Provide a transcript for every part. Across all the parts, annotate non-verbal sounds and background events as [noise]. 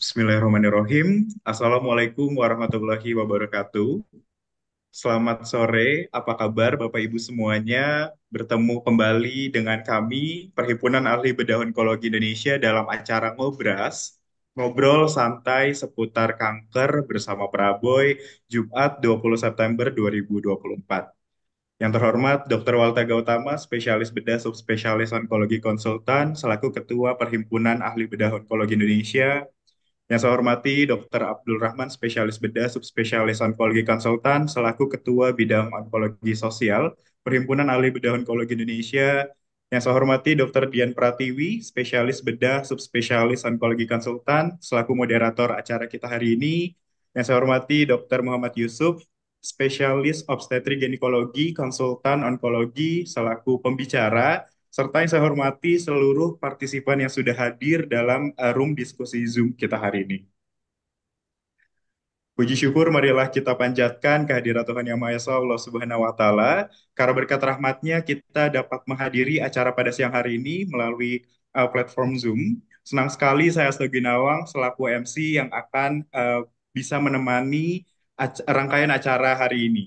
Bismillahirrahmanirrahim. Assalamualaikum warahmatullahi wabarakatuh. Selamat sore, apa kabar Bapak Ibu semuanya? Bertemu kembali dengan kami, Perhimpunan Ahli Bedah Onkologi Indonesia dalam acara Ngobras, Ngobrol Santai Seputar Kanker bersama Praboy, Jumat 20 September 2024. Yang terhormat Dr. Waltaga Utama, spesialis bedah subspesialis onkologi konsultan selaku Ketua Perhimpunan Ahli Bedah Onkologi Indonesia. Yang saya hormati Dr. Abdul Rahman, spesialis bedah subspesialis onkologi konsultan selaku Ketua Bidang Onkologi Sosial Perhimpunan Ahli Bedah Onkologi Indonesia. Yang saya hormati Dr. Dian Pratiwi, spesialis bedah subspesialis onkologi konsultan selaku moderator acara kita hari ini. Yang saya hormati Dr. Muhammad Yusuf, spesialis obstetri ginekologi, konsultan onkologi, selaku pembicara, serta yang saya hormati seluruh partisipan yang sudah hadir dalam eh, room diskusi Zoom kita hari ini. Puji syukur marilah kita panjatkan kehadiran Tuhan Yang Maha Esa Allah Subhanahu wa taala. Karena berkat rahmatnya kita dapat menghadiri acara pada siang hari ini melalui uh, platform Zoom. Senang sekali saya Seto Nawang, selaku MC yang akan uh, bisa menemani ac rangkaian acara hari ini.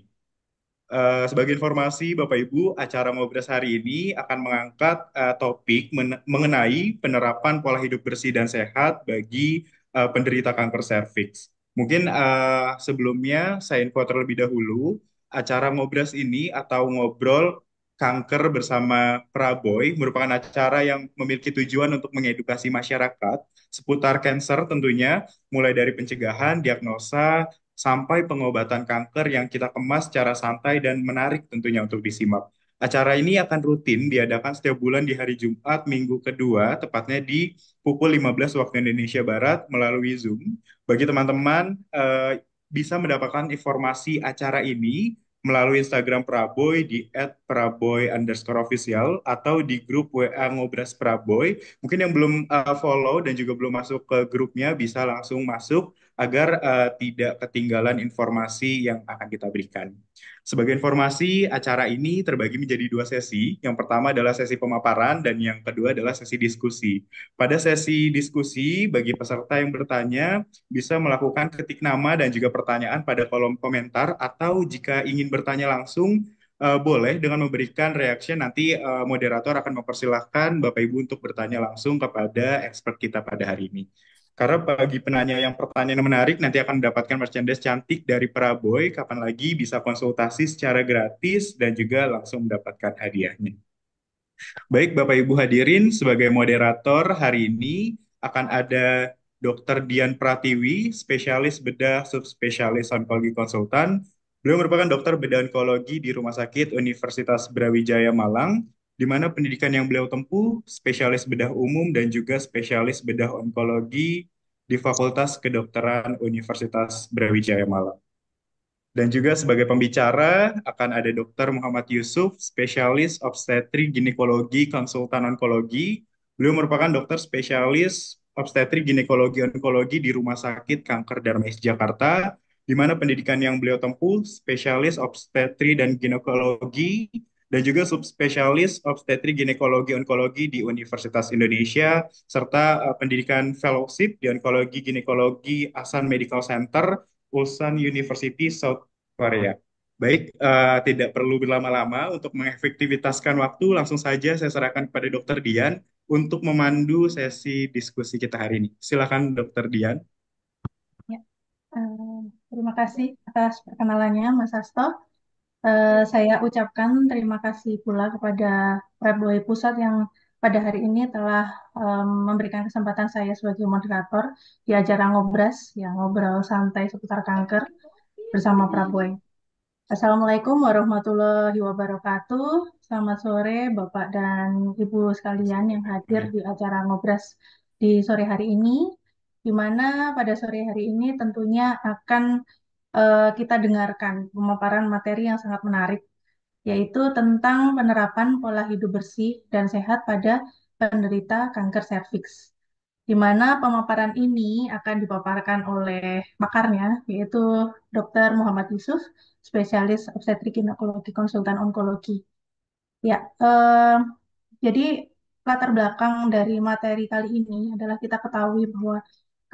Uh, sebagai informasi, Bapak Ibu, acara ngobras hari ini akan mengangkat uh, topik men mengenai penerapan pola hidup bersih dan sehat bagi uh, penderita kanker serviks. Mungkin uh, sebelumnya saya info terlebih dahulu, acara ngobras ini atau ngobrol kanker bersama Praboy merupakan acara yang memiliki tujuan untuk mengedukasi masyarakat seputar kanker tentunya, mulai dari pencegahan, diagnosa, sampai pengobatan kanker yang kita kemas secara santai dan menarik tentunya untuk disimak. Acara ini akan rutin diadakan setiap bulan di hari Jumat minggu kedua, tepatnya di pukul 15 waktu Indonesia Barat melalui Zoom. Bagi teman-teman eh, bisa mendapatkan informasi acara ini melalui Instagram Praboy di @praboy_official atau di grup WA Ngobras Praboy. Mungkin yang belum uh, follow dan juga belum masuk ke grupnya bisa langsung masuk agar uh, tidak ketinggalan informasi yang akan kita berikan. Sebagai informasi, acara ini terbagi menjadi dua sesi. Yang pertama adalah sesi pemaparan dan yang kedua adalah sesi diskusi. Pada sesi diskusi, bagi peserta yang bertanya bisa melakukan ketik nama dan juga pertanyaan pada kolom komentar atau jika ingin bertanya langsung uh, boleh dengan memberikan reaction nanti uh, moderator akan mempersilahkan Bapak Ibu untuk bertanya langsung kepada expert kita pada hari ini. Karena bagi penanya yang pertanyaan menarik nanti akan mendapatkan merchandise cantik dari Praboy. Kapan lagi bisa konsultasi secara gratis dan juga langsung mendapatkan hadiahnya. Baik Bapak Ibu hadirin, sebagai moderator hari ini akan ada Dr. Dian Pratiwi, spesialis bedah subspesialis onkologi konsultan. Beliau merupakan dokter bedah onkologi di Rumah Sakit Universitas Brawijaya Malang di mana pendidikan yang beliau tempuh spesialis bedah umum dan juga spesialis bedah onkologi di Fakultas Kedokteran Universitas Brawijaya Malang. Dan juga sebagai pembicara akan ada Dr. Muhammad Yusuf, spesialis obstetri ginekologi konsultan onkologi. Beliau merupakan dokter spesialis obstetri ginekologi onkologi di Rumah Sakit Kanker Darmais Jakarta, di mana pendidikan yang beliau tempuh spesialis obstetri dan ginekologi dan juga subspesialis obstetri ginekologi onkologi di Universitas Indonesia serta uh, pendidikan fellowship di onkologi ginekologi Asan Medical Center Ulsan University South Korea. Baik, uh, tidak perlu berlama-lama untuk mengefektivitaskan waktu, langsung saja saya serahkan kepada Dokter Dian untuk memandu sesi diskusi kita hari ini. Silakan Dokter Dian. Ya, uh, terima kasih atas perkenalannya, Mas Asto. Eh, saya ucapkan terima kasih pula kepada Prabowo Pusat yang pada hari ini telah um, memberikan kesempatan saya sebagai moderator di acara Ngobras, yang ngobrol santai seputar kanker bersama Prabowo. Assalamualaikum warahmatullahi wabarakatuh. Selamat sore Bapak dan Ibu sekalian yang hadir ya. di acara Ngobras di sore hari ini, di mana pada sore hari ini tentunya akan uh, kita dengarkan pemaparan materi yang sangat menarik, yaitu tentang penerapan pola hidup bersih dan sehat pada penderita kanker serviks. Di mana pemaparan ini akan dipaparkan oleh pakarnya, yaitu Dr. Muhammad Yusuf, spesialis obstetri ginekologi konsultan onkologi. Ya, eh, jadi latar belakang dari materi kali ini adalah kita ketahui bahwa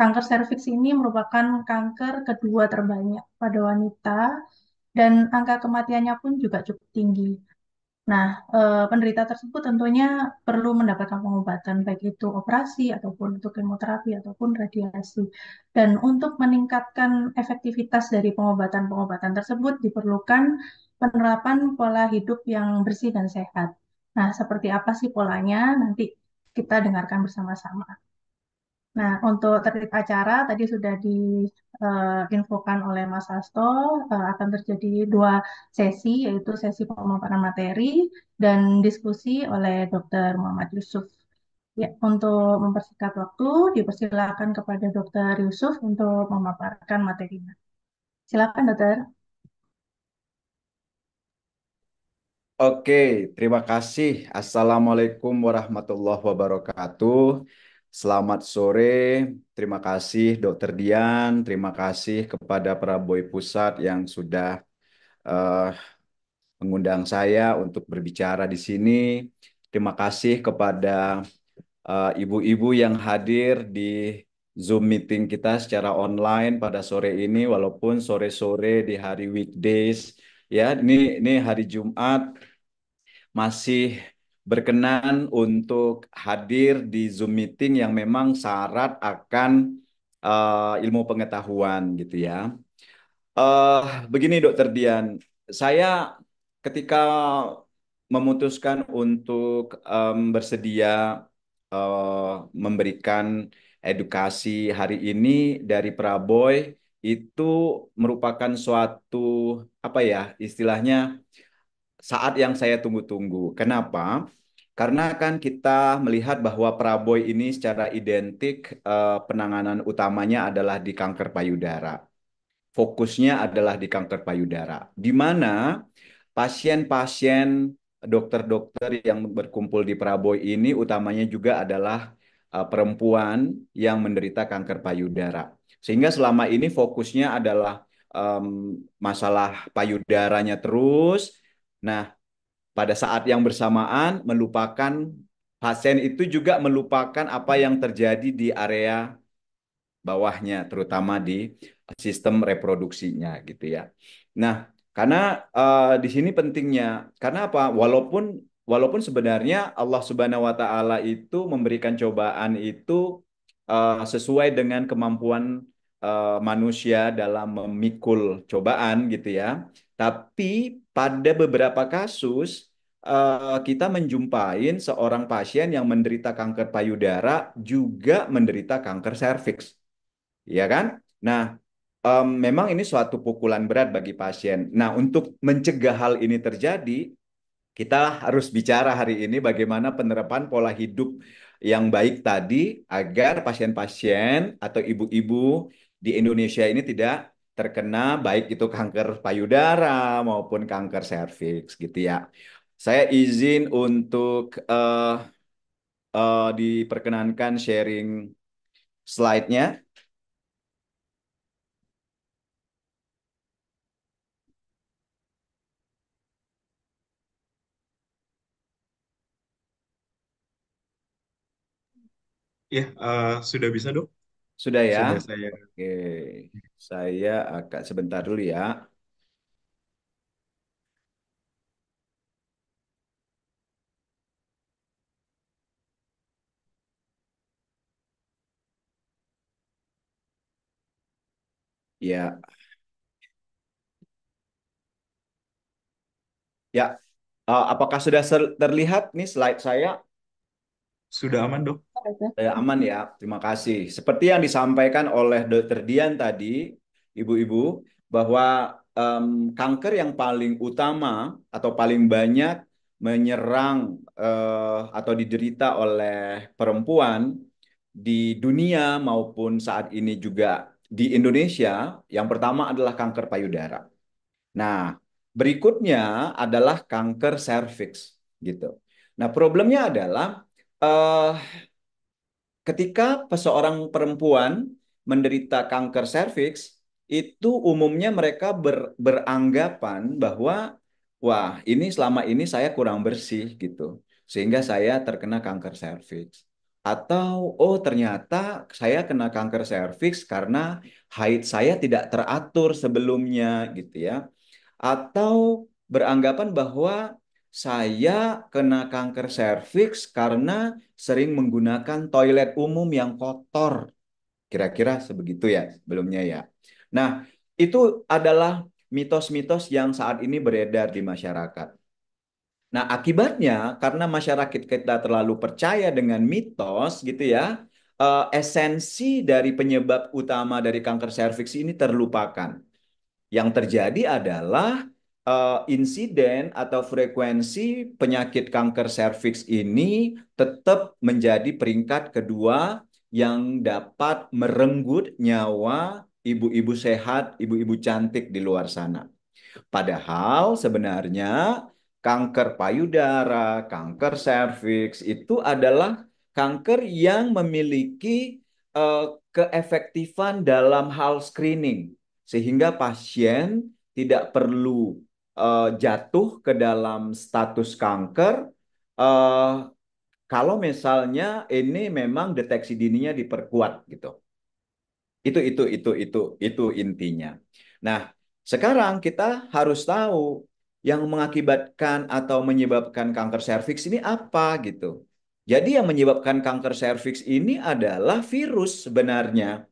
kanker serviks ini merupakan kanker kedua terbanyak pada wanita dan angka kematiannya pun juga cukup tinggi. Nah, eh, penderita tersebut tentunya perlu mendapatkan pengobatan baik itu operasi ataupun untuk kemoterapi ataupun radiasi. Dan untuk meningkatkan efektivitas dari pengobatan-pengobatan tersebut diperlukan penerapan pola hidup yang bersih dan sehat. Nah, seperti apa sih polanya? Nanti kita dengarkan bersama-sama. Nah, untuk tertib acara tadi sudah diinfokan eh, uh, oleh Mas Hasto uh, akan terjadi dua sesi yaitu sesi pemaparan materi dan diskusi oleh Dr. Muhammad Yusuf. Ya, untuk mempersingkat waktu dipersilakan kepada Dr. Yusuf untuk memaparkan materinya. Silakan, Dokter. Oke, terima kasih. Assalamualaikum warahmatullahi wabarakatuh. Selamat sore, terima kasih Dokter Dian, terima kasih kepada Prabowo Pusat yang sudah uh, mengundang saya untuk berbicara di sini. Terima kasih kepada eh, ibu-ibu uh, yang hadir di Zoom meeting kita secara online pada sore ini, walaupun sore-sore di hari weekdays, ya ini ini hari Jumat masih berkenan untuk hadir di Zoom meeting yang memang syarat akan uh, ilmu pengetahuan gitu ya. Uh, begini Dokter Dian, saya ketika memutuskan untuk um, bersedia uh, memberikan edukasi hari ini dari Praboy itu merupakan suatu apa ya istilahnya saat yang saya tunggu-tunggu. Kenapa? Karena kan kita melihat bahwa Prabowo ini secara identik eh, penanganan utamanya adalah di kanker payudara. Fokusnya adalah di kanker payudara. Di mana pasien-pasien dokter-dokter yang berkumpul di Prabowo ini utamanya juga adalah eh, perempuan yang menderita kanker payudara. Sehingga selama ini fokusnya adalah um, masalah payudaranya terus Nah, pada saat yang bersamaan melupakan pasien itu juga melupakan apa yang terjadi di area bawahnya, terutama di sistem reproduksinya gitu ya. Nah, karena uh, di sini pentingnya, karena apa? Walaupun walaupun sebenarnya Allah Subhanahu wa taala itu memberikan cobaan itu uh, sesuai dengan kemampuan uh, manusia dalam memikul cobaan gitu ya. Tapi pada beberapa kasus eh, kita menjumpai seorang pasien yang menderita kanker payudara juga menderita kanker serviks. Ya kan? Nah, memang ini suatu pukulan berat bagi pasien. Nah, untuk mencegah hal ini terjadi, kita harus bicara hari ini bagaimana penerapan pola hidup yang baik tadi agar pasien-pasien atau ibu-ibu di Indonesia ini tidak terkena baik itu kanker payudara maupun kanker serviks gitu ya. Saya izin untuk uh, uh, diperkenankan sharing slide-nya. Ya, uh, sudah bisa dok. Sudah ya? Sudah saya. Oke. Saya akan sebentar dulu ya. Ya. Ya. Uh, apakah sudah terlihat nih slide saya? Sudah aman dok? Saya aman ya, terima kasih. Seperti yang disampaikan oleh Dokter Dian tadi, ibu-ibu, bahwa um, kanker yang paling utama atau paling banyak menyerang uh, atau diderita oleh perempuan di dunia maupun saat ini juga di Indonesia, yang pertama adalah kanker payudara. Nah, berikutnya adalah kanker serviks gitu. Nah, problemnya adalah uh, ketika seorang perempuan menderita kanker serviks itu umumnya mereka ber, beranggapan bahwa wah ini selama ini saya kurang bersih gitu sehingga saya terkena kanker serviks atau oh ternyata saya kena kanker serviks karena haid saya tidak teratur sebelumnya gitu ya atau beranggapan bahwa saya kena kanker serviks karena sering menggunakan toilet umum yang kotor. Kira-kira sebegitu ya sebelumnya ya. Nah, itu adalah mitos-mitos yang saat ini beredar di masyarakat. Nah, akibatnya karena masyarakat kita terlalu percaya dengan mitos gitu ya, eh, esensi dari penyebab utama dari kanker serviks ini terlupakan. Yang terjadi adalah uh, insiden atau frekuensi penyakit kanker serviks ini tetap menjadi peringkat kedua yang dapat merenggut nyawa ibu-ibu sehat, ibu-ibu cantik di luar sana. Padahal sebenarnya kanker payudara, kanker serviks itu adalah kanker yang memiliki uh, keefektifan dalam hal screening sehingga pasien tidak perlu uh, jatuh ke dalam status kanker uh, kalau misalnya ini memang deteksi dininya diperkuat gitu. Itu itu itu itu itu intinya. Nah, sekarang kita harus tahu yang mengakibatkan atau menyebabkan kanker serviks ini apa gitu. Jadi yang menyebabkan kanker serviks ini adalah virus sebenarnya,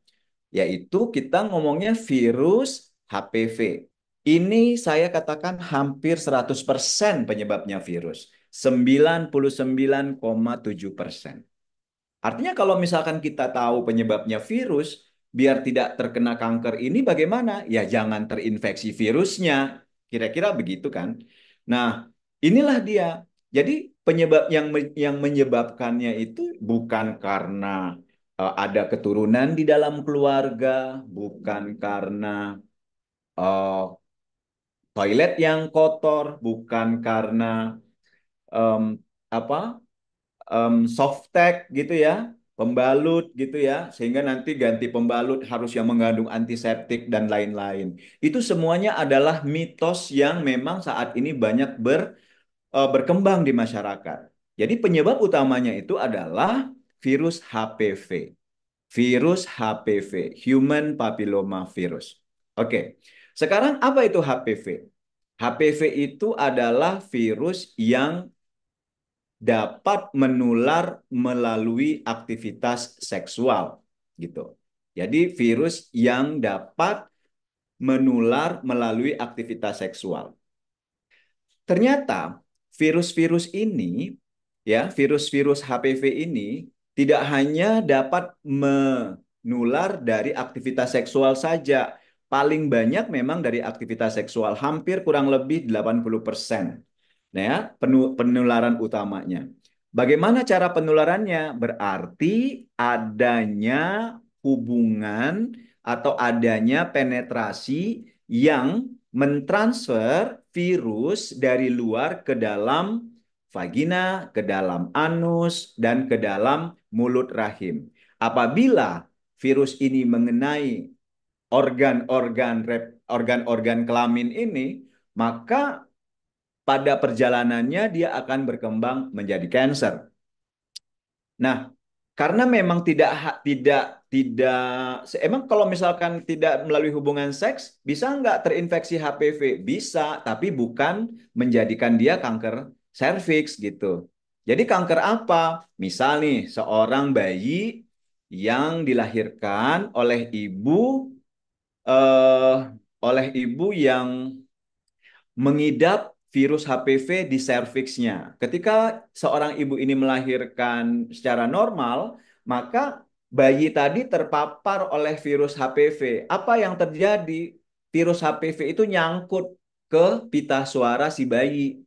yaitu kita ngomongnya virus HPV. Ini saya katakan hampir 100% penyebabnya virus. 99,7%. Artinya kalau misalkan kita tahu penyebabnya virus, biar tidak terkena kanker ini bagaimana? Ya jangan terinfeksi virusnya. Kira-kira begitu kan? Nah, inilah dia. Jadi penyebab yang yang menyebabkannya itu bukan karena uh, ada keturunan di dalam keluarga, bukan karena uh, toilet yang kotor, bukan karena um, apa um, soft tech gitu ya, pembalut gitu ya, sehingga nanti ganti pembalut harus yang mengandung antiseptik dan lain-lain. Itu semuanya adalah mitos yang memang saat ini banyak ber, uh, berkembang di masyarakat. Jadi penyebab utamanya itu adalah virus HPV. Virus HPV, Human Papilloma Virus. Oke. Okay. Sekarang apa itu HPV? HPV itu adalah virus yang dapat menular melalui aktivitas seksual gitu. Jadi virus yang dapat menular melalui aktivitas seksual. Ternyata virus-virus ini ya, virus-virus HPV ini tidak hanya dapat menular dari aktivitas seksual saja, paling banyak memang dari aktivitas seksual hampir kurang lebih 80%. Nah, ya, penularan utamanya. Bagaimana cara penularannya? Berarti adanya hubungan atau adanya penetrasi yang mentransfer virus dari luar ke dalam vagina, ke dalam anus, dan ke dalam mulut rahim. Apabila virus ini mengenai organ-organ organ-organ kelamin ini, maka pada perjalanannya dia akan berkembang menjadi kanker. Nah, karena memang tidak tidak tidak emang kalau misalkan tidak melalui hubungan seks bisa nggak terinfeksi HPV bisa tapi bukan menjadikan dia kanker serviks gitu jadi kanker apa misal nih seorang bayi yang dilahirkan oleh ibu uh, oleh ibu yang mengidap virus HPV di serviksnya. Ketika seorang ibu ini melahirkan secara normal, maka bayi tadi terpapar oleh virus HPV. Apa yang terjadi? Virus HPV itu nyangkut ke pita suara si bayi.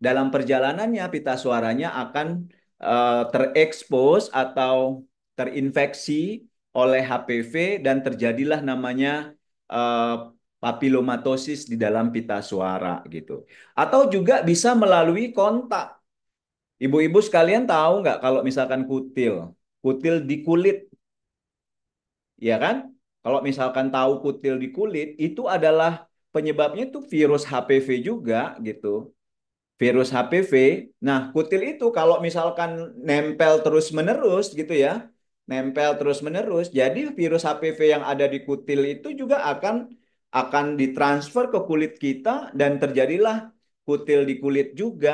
Dalam perjalanannya pita suaranya akan uh, eh, terekspos atau terinfeksi oleh HPV dan terjadilah namanya uh, papilomatosis di dalam pita suara gitu. Atau juga bisa melalui kontak. Ibu-ibu sekalian tahu nggak kalau misalkan kutil, kutil di kulit, ya kan? Kalau misalkan tahu kutil di kulit, itu adalah penyebabnya itu virus HPV juga gitu. Virus HPV. Nah, kutil itu kalau misalkan nempel terus-menerus gitu ya, nempel terus-menerus. Jadi virus HPV yang ada di kutil itu juga akan akan ditransfer ke kulit kita dan terjadilah kutil di kulit juga.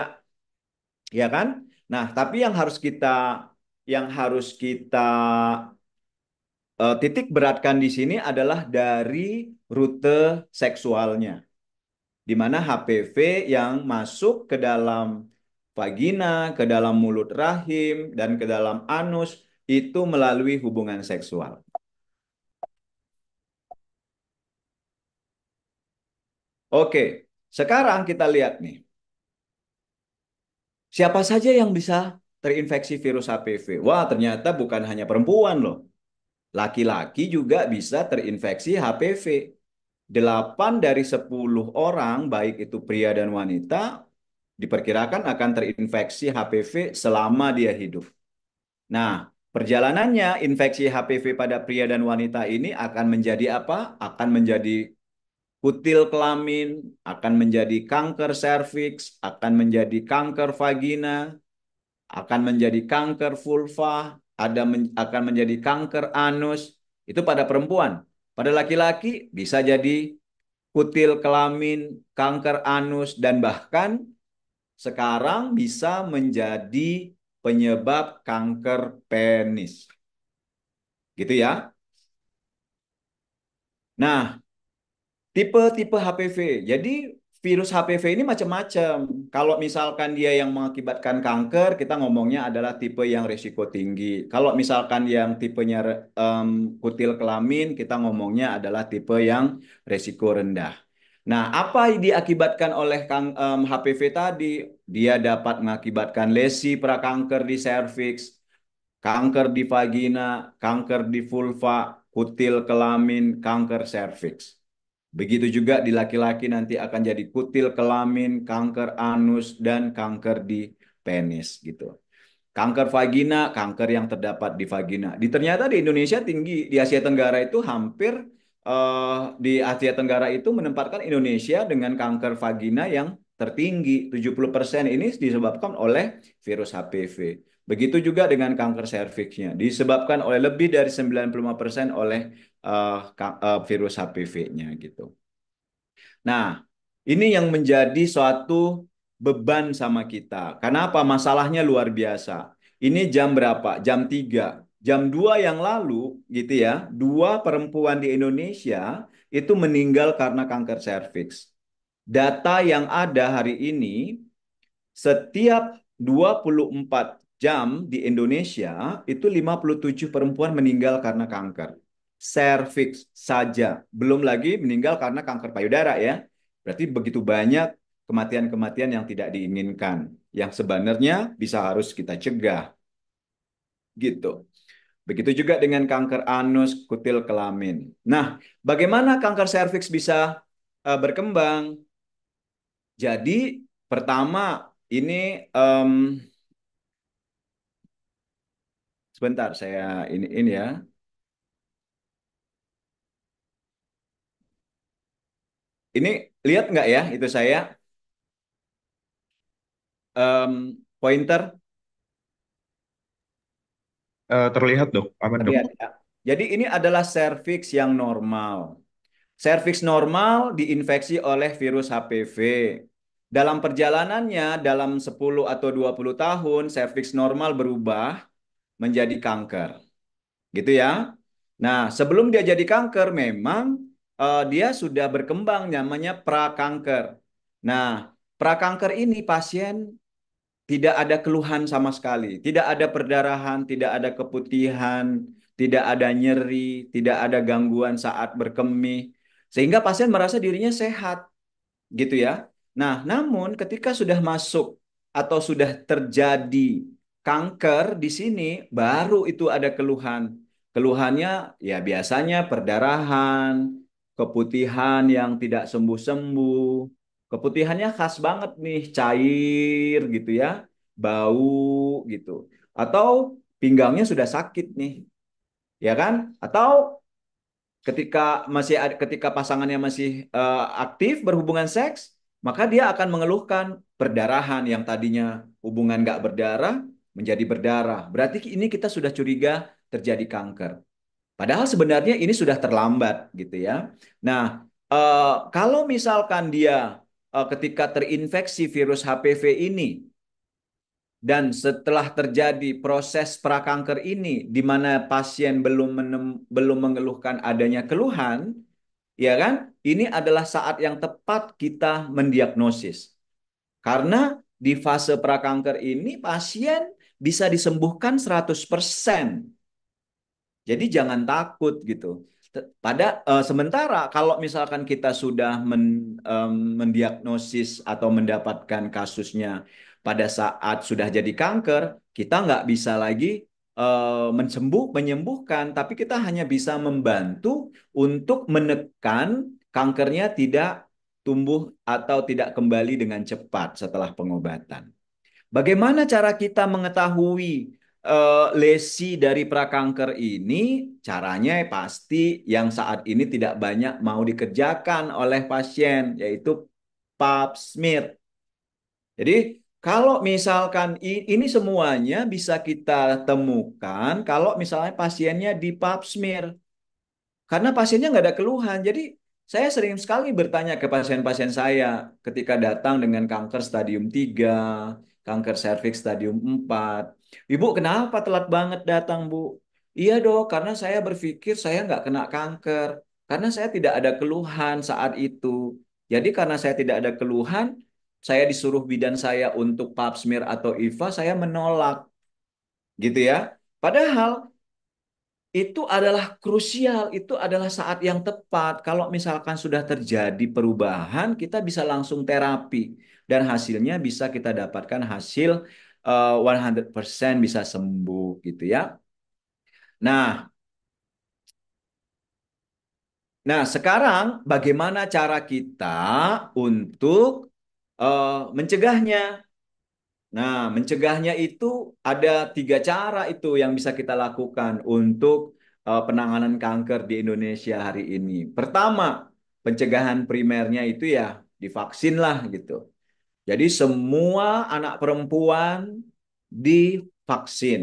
Ya kan? Nah, tapi yang harus kita yang harus kita uh, titik beratkan di sini adalah dari rute seksualnya. Di mana HPV yang masuk ke dalam vagina, ke dalam mulut rahim dan ke dalam anus itu melalui hubungan seksual. Oke, sekarang kita lihat nih. Siapa saja yang bisa terinfeksi virus HPV? Wah, ternyata bukan hanya perempuan loh. Laki-laki juga bisa terinfeksi HPV. 8 dari 10 orang, baik itu pria dan wanita, diperkirakan akan terinfeksi HPV selama dia hidup. Nah, Perjalanannya infeksi HPV pada pria dan wanita ini akan menjadi apa? Akan menjadi kutil kelamin, akan menjadi kanker serviks, akan menjadi kanker vagina, akan menjadi kanker vulva, ada men akan menjadi kanker anus. Itu pada perempuan. Pada laki-laki bisa jadi kutil kelamin, kanker anus dan bahkan sekarang bisa menjadi penyebab kanker penis. Gitu ya. Nah, tipe-tipe HPV. Jadi virus HPV ini macam-macam. Kalau misalkan dia yang mengakibatkan kanker, kita ngomongnya adalah tipe yang risiko tinggi. Kalau misalkan yang tipenya um, kutil kelamin, kita ngomongnya adalah tipe yang risiko rendah. Nah, apa yang diakibatkan oleh um, HPV tadi? dia dapat mengakibatkan lesi prakanker di serviks, kanker di vagina, kanker di vulva, kutil kelamin, kanker serviks. Begitu juga di laki-laki nanti akan jadi kutil kelamin, kanker anus dan kanker di penis gitu. Kanker vagina, kanker yang terdapat di vagina. Di ternyata di Indonesia tinggi, di Asia Tenggara itu hampir uh, di Asia Tenggara itu menempatkan Indonesia dengan kanker vagina yang tertinggi 70% ini disebabkan oleh virus HPV. Begitu juga dengan kanker serviksnya disebabkan oleh lebih dari 95% oleh uh, uh, virus HPV-nya gitu. Nah, ini yang menjadi suatu beban sama kita. Kenapa? Masalahnya luar biasa. Ini jam berapa? Jam 3. Jam 2 yang lalu gitu ya, dua perempuan di Indonesia itu meninggal karena kanker serviks data yang ada hari ini, setiap 24 jam di Indonesia itu 57 perempuan meninggal karena kanker. Cervix saja, belum lagi meninggal karena kanker payudara ya. Berarti begitu banyak kematian-kematian yang tidak diinginkan, yang sebenarnya bisa harus kita cegah. Gitu. Begitu juga dengan kanker anus, kutil kelamin. Nah, bagaimana kanker cervix bisa eh, berkembang? Jadi pertama ini um, sebentar saya ini ini ya. Ini lihat nggak ya itu saya um, pointer? Uh, terlihat dok, aman terlihat, dok. Ya. Jadi ini adalah cervix yang normal. cervix normal diinfeksi oleh virus HPV dalam perjalanannya dalam 10 atau 20 tahun cervix normal berubah menjadi kanker. Gitu ya. Nah, sebelum dia jadi kanker memang uh, dia sudah berkembang namanya prakanker. Nah, prakanker ini pasien tidak ada keluhan sama sekali, tidak ada perdarahan, tidak ada keputihan, tidak ada nyeri, tidak ada gangguan saat berkemih, sehingga pasien merasa dirinya sehat, gitu ya. Nah, namun ketika sudah masuk atau sudah terjadi kanker di sini, baru itu ada keluhan. Keluhannya ya biasanya perdarahan, keputihan yang tidak sembuh-sembuh. Keputihannya khas banget nih, cair gitu ya, bau gitu. Atau pinggangnya sudah sakit nih. Ya kan? Atau ketika masih ketika pasangannya masih uh, aktif berhubungan seks maka dia akan mengeluhkan perdarahan yang tadinya hubungan nggak berdarah menjadi berdarah. Berarti ini kita sudah curiga terjadi kanker. Padahal sebenarnya ini sudah terlambat gitu ya. Nah, uh, kalau misalkan dia uh, ketika terinfeksi virus HPV ini dan setelah terjadi proses prakanker ini di mana pasien belum belum mengeluhkan adanya keluhan, ya kan? ini adalah saat yang tepat kita mendiagnosis. Karena di fase prakanker ini pasien bisa disembuhkan 100%. Jadi jangan takut gitu. Pada uh, sementara kalau misalkan kita sudah men, um, mendiagnosis atau mendapatkan kasusnya pada saat sudah jadi kanker, kita nggak bisa lagi uh, eh, mencembuh, menyembuhkan, tapi kita hanya bisa membantu untuk menekan kankernya tidak tumbuh atau tidak kembali dengan cepat setelah pengobatan. Bagaimana cara kita mengetahui uh, lesi dari prakanker ini? Caranya pasti yang saat ini tidak banyak mau dikerjakan oleh pasien, yaitu pap smear. Jadi kalau misalkan ini semuanya bisa kita temukan kalau misalnya pasiennya di pap smear. Karena pasiennya nggak ada keluhan. Jadi saya sering sekali bertanya ke pasien-pasien saya ketika datang dengan kanker stadium 3, kanker serviks stadium 4. Ibu kenapa telat banget datang Bu? Iya dok, karena saya berpikir saya nggak kena kanker. Karena saya tidak ada keluhan saat itu. Jadi karena saya tidak ada keluhan, saya disuruh bidan saya untuk pap smear atau IVA, saya menolak. Gitu ya. Padahal itu adalah krusial, itu adalah saat yang tepat. Kalau misalkan sudah terjadi perubahan, kita bisa langsung terapi dan hasilnya bisa kita dapatkan hasil uh, eh, 100% bisa sembuh gitu ya. Nah, nah sekarang bagaimana cara kita untuk uh, mencegahnya? Nah, mencegahnya itu ada tiga cara itu yang bisa kita lakukan untuk uh, penanganan kanker di Indonesia hari ini. Pertama, pencegahan primernya itu ya divaksin lah gitu. Jadi semua anak perempuan divaksin.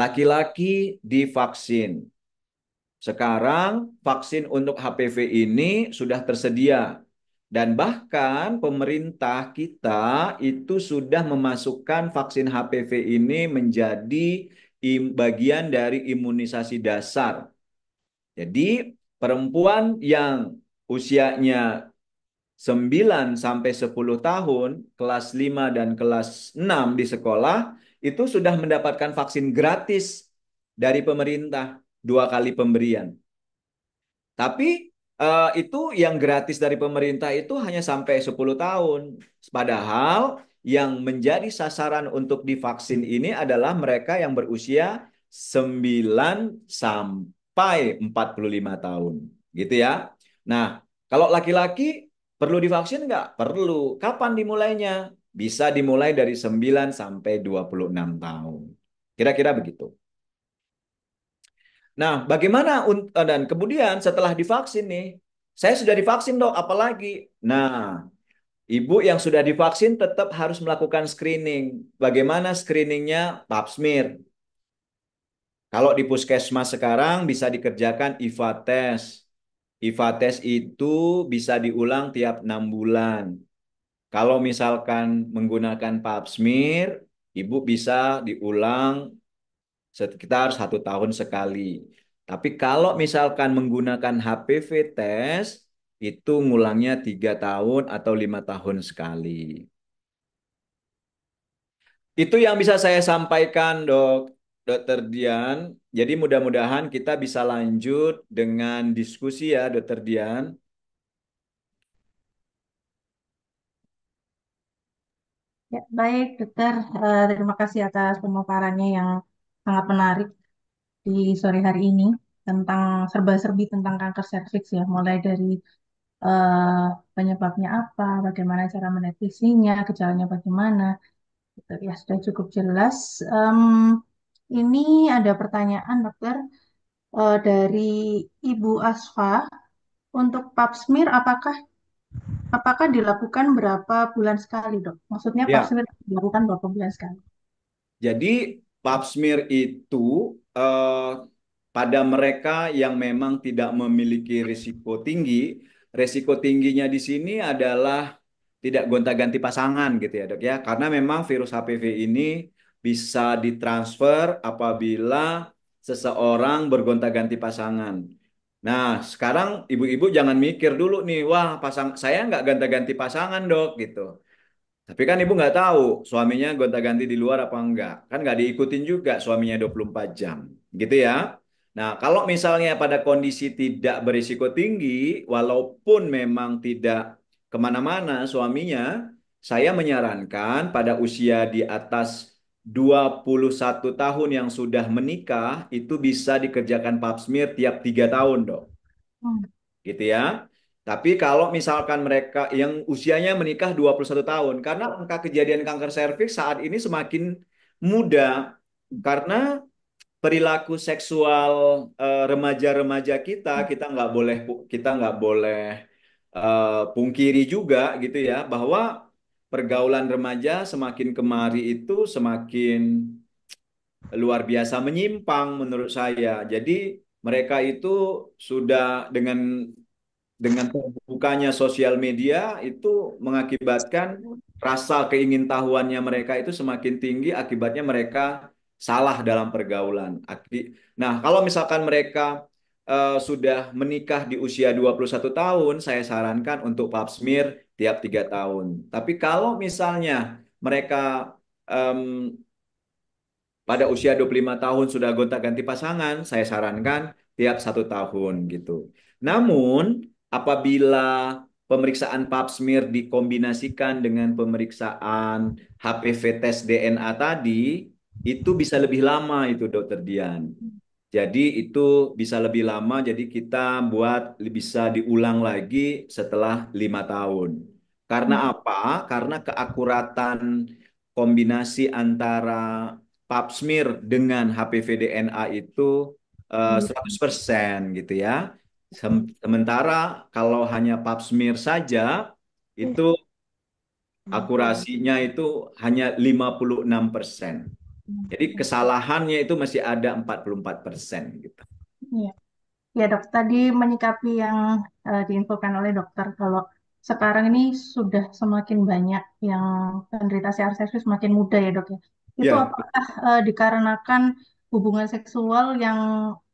Laki-laki divaksin. Sekarang vaksin untuk HPV ini sudah tersedia dan bahkan pemerintah kita itu sudah memasukkan vaksin HPV ini menjadi bagian dari imunisasi dasar. Jadi perempuan yang usianya 9 sampai 10 tahun, kelas 5 dan kelas 6 di sekolah itu sudah mendapatkan vaksin gratis dari pemerintah dua kali pemberian. Tapi uh, itu yang gratis dari pemerintah itu hanya sampai 10 tahun. Padahal yang menjadi sasaran untuk divaksin ini adalah mereka yang berusia 9 sampai 45 tahun. Gitu ya. Nah, kalau laki-laki perlu divaksin nggak? Perlu. Kapan dimulainya? Bisa dimulai dari 9 sampai 26 tahun. Kira-kira begitu. Nah, bagaimana eh, dan kemudian setelah divaksin nih, saya sudah divaksin dok, apalagi? Nah, ibu yang sudah divaksin tetap harus melakukan screening. Bagaimana screeningnya? Pap smear. Kalau di puskesmas sekarang bisa dikerjakan IVA test. IVA test itu bisa diulang tiap enam bulan. Kalau misalkan menggunakan pap smear, ibu bisa diulang sekitar satu tahun sekali. Tapi kalau misalkan menggunakan HPV tes itu ngulangnya tiga tahun atau lima tahun sekali. Itu yang bisa saya sampaikan, dok. Dokter Dian, jadi mudah-mudahan kita bisa lanjut dengan diskusi ya, Dokter Dian. Ya, baik, Dokter. Eh, terima kasih atas pemaparannya yang sangat menarik di sore hari ini tentang serba-serbi tentang kanker serviks ya, mulai dari uh, penyebabnya apa, bagaimana cara mendeteksinya, gejalanya bagaimana. Gitu. Ya sudah cukup jelas. Um, ini ada pertanyaan dokter uh, dari Ibu Asfa untuk pap smear apakah apakah dilakukan berapa bulan sekali dok? Maksudnya ya. pap smear dilakukan berapa bulan sekali? Jadi Pap smear itu uh, pada mereka yang memang tidak memiliki risiko tinggi. Risiko tingginya di sini adalah tidak gonta-ganti pasangan gitu ya dok ya. Karena memang virus HPV ini bisa ditransfer apabila seseorang bergonta-ganti pasangan. Nah, sekarang ibu-ibu jangan mikir dulu nih, wah pasang saya nggak gonta ganti pasangan dok gitu. Tapi kan ibu nggak tahu suaminya gonta-ganti di luar apa enggak. Kan nggak diikutin juga suaminya 24 jam. Gitu ya. Nah kalau misalnya pada kondisi tidak berisiko tinggi, walaupun memang tidak kemana-mana suaminya, saya menyarankan pada usia di atas 21 tahun yang sudah menikah, itu bisa dikerjakan pap smear tiap 3 tahun dong. Hmm. Gitu ya. Tapi kalau misalkan mereka yang usianya menikah 21 tahun, karena angka kejadian kanker serviks saat ini semakin muda karena perilaku seksual eh, remaja-remaja uh, kita hmm. kita nggak boleh kita nggak boleh uh, pungkiri juga gitu ya bahwa pergaulan remaja semakin kemari itu semakin luar biasa menyimpang menurut saya. Jadi mereka itu sudah dengan dengan terbukanya sosial media itu mengakibatkan rasa keingintahuannya mereka itu semakin tinggi akibatnya mereka salah dalam pergaulan. Nah, kalau misalkan mereka uh, sudah menikah di usia 21 tahun, saya sarankan untuk pap smear tiap tiga tahun. Tapi kalau misalnya mereka um, pada usia 25 tahun sudah gonta-ganti pasangan, saya sarankan tiap satu tahun gitu. Namun apabila pemeriksaan pap smear dikombinasikan dengan pemeriksaan HPV tes DNA tadi, itu bisa lebih lama itu dokter Dian. Jadi itu bisa lebih lama, jadi kita buat bisa diulang lagi setelah lima tahun. Karena hmm. apa? Karena keakuratan kombinasi antara pap smear dengan HPV DNA itu uh, eh, 100% hmm. gitu ya. Sementara kalau hanya pap smear saja itu hmm. akurasinya itu hanya 56%. Jadi kesalahannya itu masih ada 44% gitu. Iya. Ya, Dok, tadi menyikapi yang uh, diinfokan oleh dokter kalau sekarang ini sudah semakin banyak yang penderita CRCV semakin muda ya, Dok ya. Itu ya. apakah uh, dikarenakan hubungan seksual yang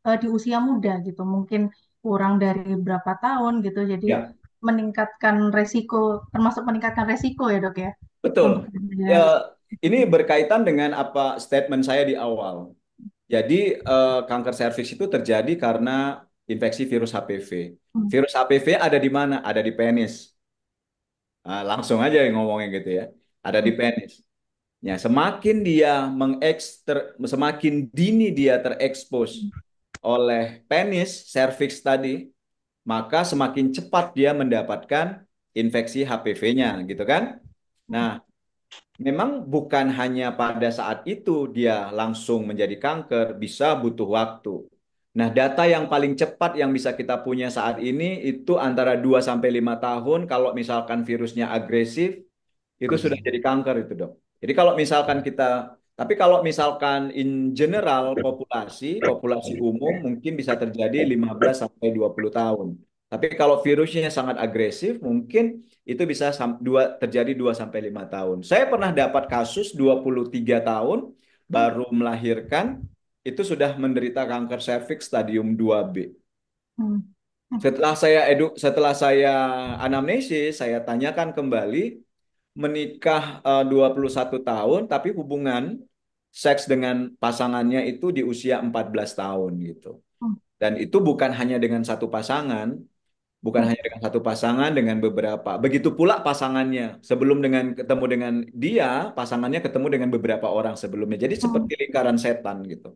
uh, di usia muda gitu? Mungkin kurang dari berapa tahun gitu. Jadi ya. meningkatkan resiko, termasuk meningkatkan resiko ya dok ya. Betul. Ya, ini berkaitan dengan apa statement saya di awal. Jadi eh, kanker serviks itu terjadi karena infeksi virus HPV. Hmm. Virus HPV ada di mana? Ada di penis. Nah, langsung aja yang ngomongnya gitu ya. Ada di hmm. penis. Ya, semakin dia mengekster, semakin dini dia terekspos hmm oleh penis cervix tadi, maka semakin cepat dia mendapatkan infeksi HPV-nya, gitu kan? Nah, memang bukan hanya pada saat itu dia langsung menjadi kanker, bisa butuh waktu. Nah, data yang paling cepat yang bisa kita punya saat ini itu antara 2 sampai 5 tahun kalau misalkan virusnya agresif itu sudah hmm. jadi kanker itu, Dok. Jadi kalau misalkan kita tapi kalau misalkan in general populasi, populasi umum mungkin bisa terjadi 15 sampai 20 tahun. Tapi kalau virusnya sangat agresif mungkin itu bisa dua, terjadi 2 sampai 5 tahun. Saya pernah dapat kasus 23 tahun baru melahirkan itu sudah menderita kanker serviks stadium 2B. Hmm. Setelah saya edu setelah saya anamnesis, saya tanyakan kembali menikah eh, puluh 21 tahun tapi hubungan seks dengan pasangannya itu di usia 14 tahun gitu. Hmm. Dan itu bukan hanya dengan satu pasangan, bukan hmm. hanya dengan satu pasangan dengan beberapa. Begitu pula pasangannya. Sebelum dengan ketemu dengan dia, pasangannya ketemu dengan beberapa orang sebelumnya. Jadi hmm. seperti lingkaran setan gitu.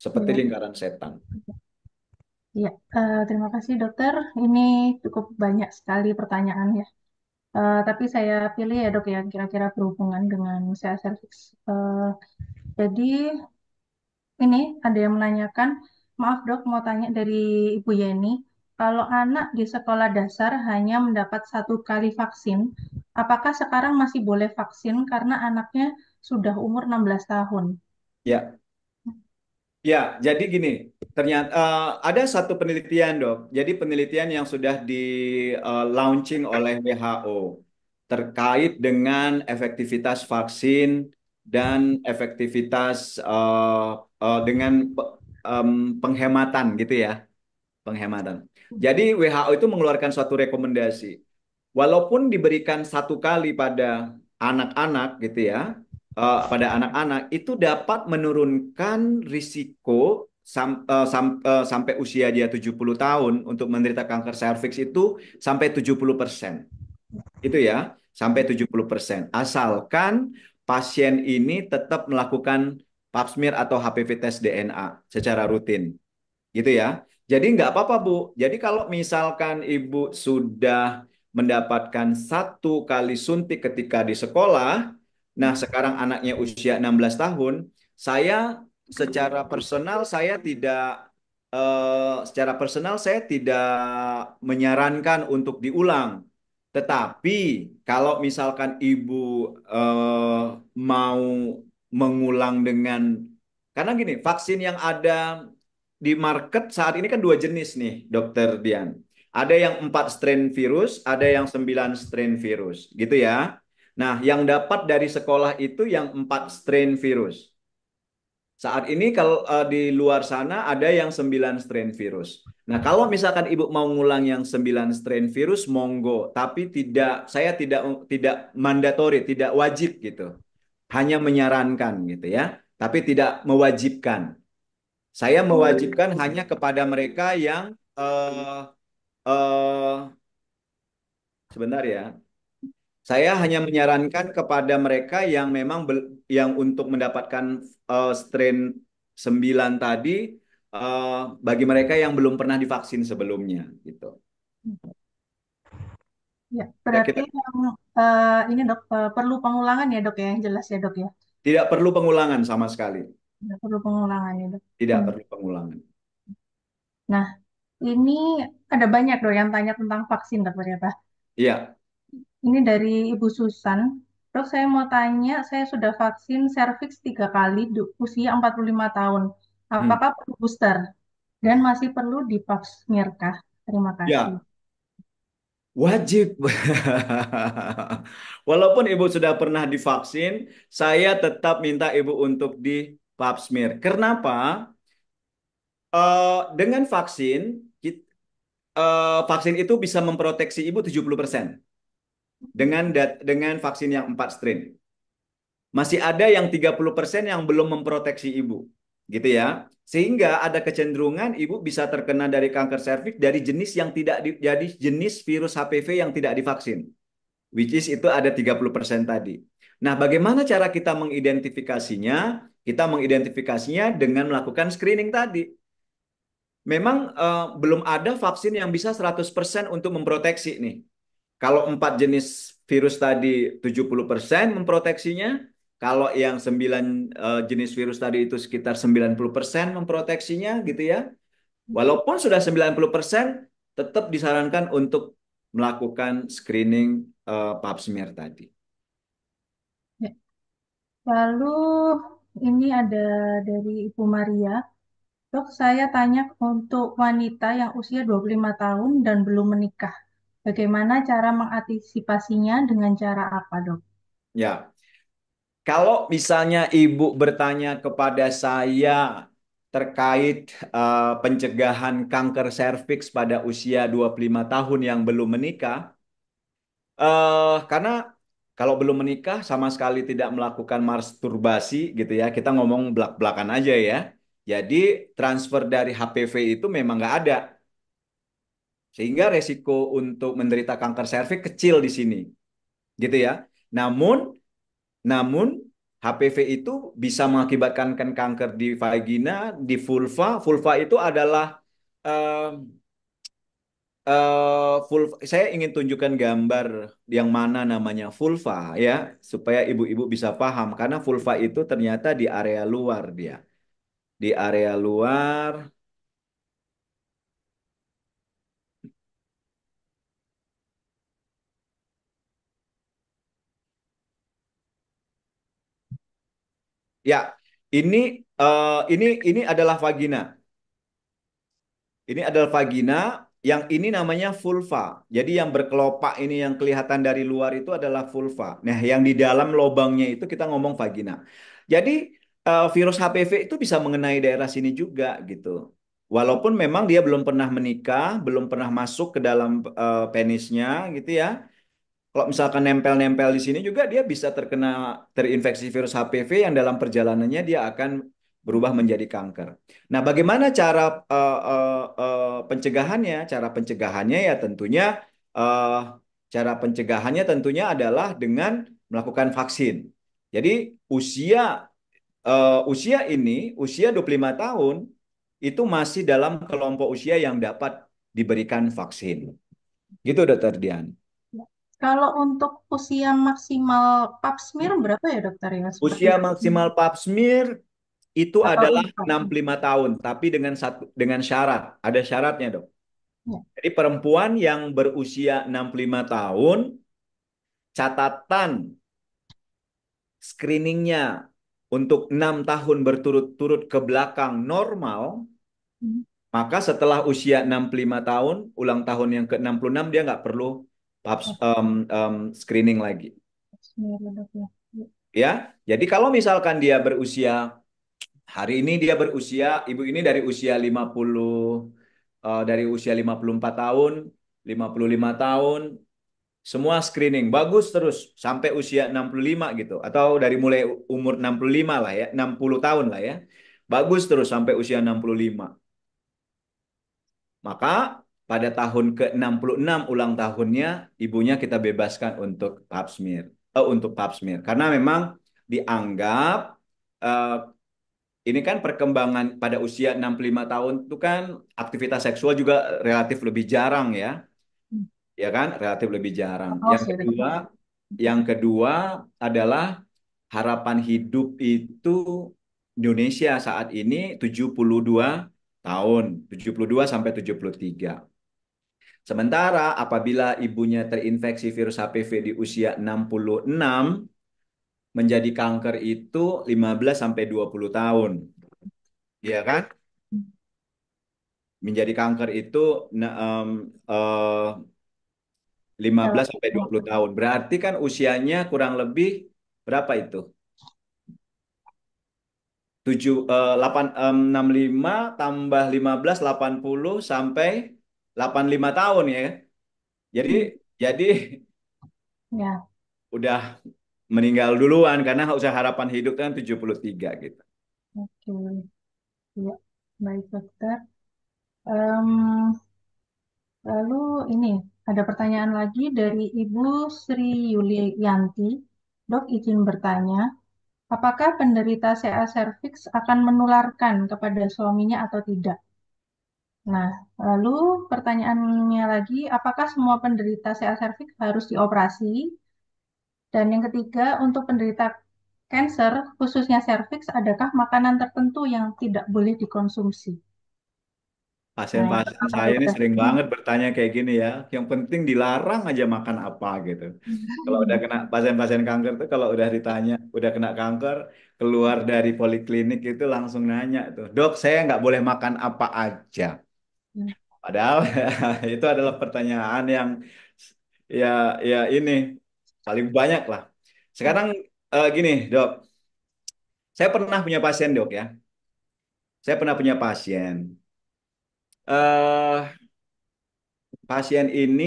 Seperti iya. lingkaran setan. Ya, uh, terima kasih dokter. Ini cukup banyak sekali pertanyaan ya. Uh, tapi saya pilih ya dok ya kira-kira berhubungan dengan usia serviks. Uh, jadi ini ada yang menanyakan, maaf dok mau tanya dari Ibu Yeni, kalau anak di sekolah dasar hanya mendapat satu kali vaksin, apakah sekarang masih boleh vaksin karena anaknya sudah umur 16 tahun? Ya, Ya, jadi gini, ternyata uh, ada satu penelitian, Dok. Jadi penelitian yang sudah di uh, launching oleh WHO terkait dengan efektivitas vaksin dan efektivitas uh, uh, dengan um, penghematan gitu ya penghematan. Jadi WHO itu mengeluarkan suatu rekomendasi. Walaupun diberikan satu kali pada anak-anak gitu ya, uh, pada anak-anak itu dapat menurunkan risiko sam, uh, sam, uh, sampai usia dia 70 tahun untuk menderita kanker serviks itu sampai 70%. Itu ya, sampai 70%. Asalkan pasien ini tetap melakukan pap smear atau HPV tes DNA secara rutin. Gitu ya. Jadi nggak apa-apa Bu. Jadi kalau misalkan Ibu sudah mendapatkan satu kali suntik ketika di sekolah, nah sekarang anaknya usia 16 tahun, saya secara personal saya tidak eh, secara personal saya tidak menyarankan untuk diulang. Tetapi kalau misalkan ibu uh, mau mengulang dengan karena gini, vaksin yang ada di market saat ini kan dua jenis nih, Dokter Dian. Ada yang empat strain virus, ada yang sembilan strain virus, gitu ya. Nah, yang dapat dari sekolah itu yang empat strain virus. Saat ini kalau uh, di luar sana ada yang 9 strain virus. Nah, kalau misalkan Ibu mau ngulang yang 9 strain virus monggo, tapi tidak saya tidak tidak mandatory, tidak wajib gitu. Hanya menyarankan gitu ya, tapi tidak mewajibkan. Saya mewajibkan hanya kepada mereka yang uh, uh, sebentar ya. Saya hanya menyarankan kepada mereka yang memang yang untuk mendapatkan uh, strain 9 tadi uh, bagi mereka yang belum pernah divaksin sebelumnya gitu. Ya, berarti ya, kita... yang uh, ini dok uh, perlu pengulangan ya dok ya yang jelas ya dok ya. Tidak perlu pengulangan sama sekali. Tidak perlu pengulangan ya dok. Tidak hmm. perlu pengulangan. Nah, ini ada banyak dok yang tanya tentang vaksin dok ternyata. Iya. Ini dari Ibu Susan. Dok, saya mau tanya, saya sudah vaksin serviks tiga kali usia 45 tahun. Apakah hmm. perlu booster? Dan masih perlu divaksinir smear kah? Terima ya. kasih. Wajib. [laughs] Walaupun ibu sudah pernah divaksin, saya tetap minta ibu untuk di pap smear. Kenapa? Uh, dengan vaksin, uh, vaksin itu bisa memproteksi ibu 70% dengan dengan vaksin yang empat strain. Masih ada yang 30% yang belum memproteksi ibu, gitu ya. Sehingga ada kecenderungan ibu bisa terkena dari kanker serviks dari jenis yang tidak di, jadi jenis virus HPV yang tidak divaksin. Which is itu ada 30% tadi. Nah, bagaimana cara kita mengidentifikasinya? Kita mengidentifikasinya dengan melakukan screening tadi. Memang uh, belum ada vaksin yang bisa 100% untuk memproteksi nih. Kalau empat jenis virus tadi 70% memproteksinya, kalau yang sembilan uh, jenis virus tadi itu sekitar 90% memproteksinya gitu ya. Hmm. Walaupun sudah 90% tetap disarankan untuk melakukan screening uh, pap smear tadi. Ya. Lalu ini ada dari Ibu Maria. Dok, saya tanya untuk wanita yang usia 25 tahun dan belum menikah Bagaimana cara mengantisipasinya dengan cara apa, dok? Ya, kalau misalnya ibu bertanya kepada saya terkait uh, pencegahan kanker serviks pada usia 25 tahun yang belum menikah, uh, karena kalau belum menikah sama sekali tidak melakukan masturbasi gitu ya, kita ngomong belak-belakan aja ya. Jadi transfer dari HPV itu memang nggak ada sehingga resiko untuk menderita kanker serviks kecil di sini. Gitu ya. Namun namun HPV itu bisa mengakibatkan kan kanker di vagina, di vulva. Vulva itu adalah uh, ehm, uh, ehm, vulva. Saya ingin tunjukkan gambar yang mana namanya vulva ya, supaya ibu-ibu bisa paham. Karena vulva itu ternyata di area luar dia, di area luar Ya, ini uh, ini ini adalah vagina. Ini adalah vagina yang ini namanya vulva. Jadi yang berkelopak ini yang kelihatan dari luar itu adalah vulva. Nah, yang di dalam lobangnya itu kita ngomong vagina. Jadi uh, virus HPV itu bisa mengenai daerah sini juga gitu. Walaupun memang dia belum pernah menikah, belum pernah masuk ke dalam uh, penisnya gitu ya kalau misalkan nempel-nempel di sini juga dia bisa terkena terinfeksi virus HPV yang dalam perjalanannya dia akan berubah menjadi kanker. Nah, bagaimana cara uh, uh, uh, pencegahannya? Cara pencegahannya ya tentunya uh, cara pencegahannya tentunya adalah dengan melakukan vaksin. Jadi usia uh, usia ini usia 25 tahun itu masih dalam kelompok usia yang dapat diberikan vaksin. Gitu Dokter Dian. Kalau untuk usia maksimal pap smear hmm. berapa ya dokter ya? Seperti usia itu. maksimal pap smear itu Atau adalah lima 65 tahun, tapi dengan satu dengan syarat. Ada syaratnya, Dok. Ya. Jadi perempuan yang berusia 65 tahun catatan screeningnya untuk enam tahun berturut-turut ke belakang normal, hmm. maka setelah usia 65 tahun, ulang tahun yang ke-66 dia nggak perlu Paps, um, oh. um, screening lagi. Ya, jadi kalau misalkan dia berusia hari ini dia berusia ibu ini dari usia 50 uh, eh, dari usia 54 tahun, 55 tahun semua screening bagus terus sampai usia 65 gitu atau dari mulai umur 65 lah ya, 60 tahun lah ya. Bagus terus sampai usia 65. Maka pada tahun ke-66 ulang tahunnya ibunya kita bebaskan untuk pap smear uh, untuk pap smear karena memang dianggap uh, ini kan perkembangan pada usia 65 tahun itu kan aktivitas seksual juga relatif lebih jarang ya. Ya kan? Relatif lebih jarang. Oh, yang iya, kedua, yang kedua adalah harapan hidup itu Indonesia saat ini 72 tahun, 72 sampai 73. Sementara apabila ibunya terinfeksi virus HPV di usia 66 menjadi kanker itu 15 sampai 20 tahun. Iya kan? Menjadi kanker itu um, uh, 15 sampai 20 tahun. Berarti kan usianya kurang lebih berapa itu? 7 uh, 8 um, 65 tambah 15 80 sampai 85 tahun ya. Kan? Jadi jadi ya. udah meninggal duluan karena usia harapan hidup kan 73 gitu. Oke. Okay. Ya, baik dokter. Um, lalu ini ada pertanyaan lagi dari Ibu Sri Yuli Yanti. Dok izin bertanya, apakah penderita CA serviks akan menularkan kepada suaminya atau tidak? Nah, lalu pertanyaannya lagi, apakah semua penderita CA serviks harus dioperasi? Dan yang ketiga, untuk penderita kanker, khususnya cervix, adakah makanan tertentu yang tidak boleh dikonsumsi? Pasien-pasien nah, saya ini sering banget bertanya kayak gini ya. Yang penting dilarang aja makan apa gitu. [laughs] Kalau udah kena pasien-pasien kanker tuh kalau udah ditanya, udah kena kanker, keluar dari poliklinik itu langsung nanya tuh, "Dok, saya nggak boleh makan apa aja." Padahal [laughs] itu adalah pertanyaan yang ya ya ini paling banyak lah. Sekarang uh, gini, Dok. Saya pernah punya pasien, Dok ya. Saya pernah punya pasien. Uh, pasien ini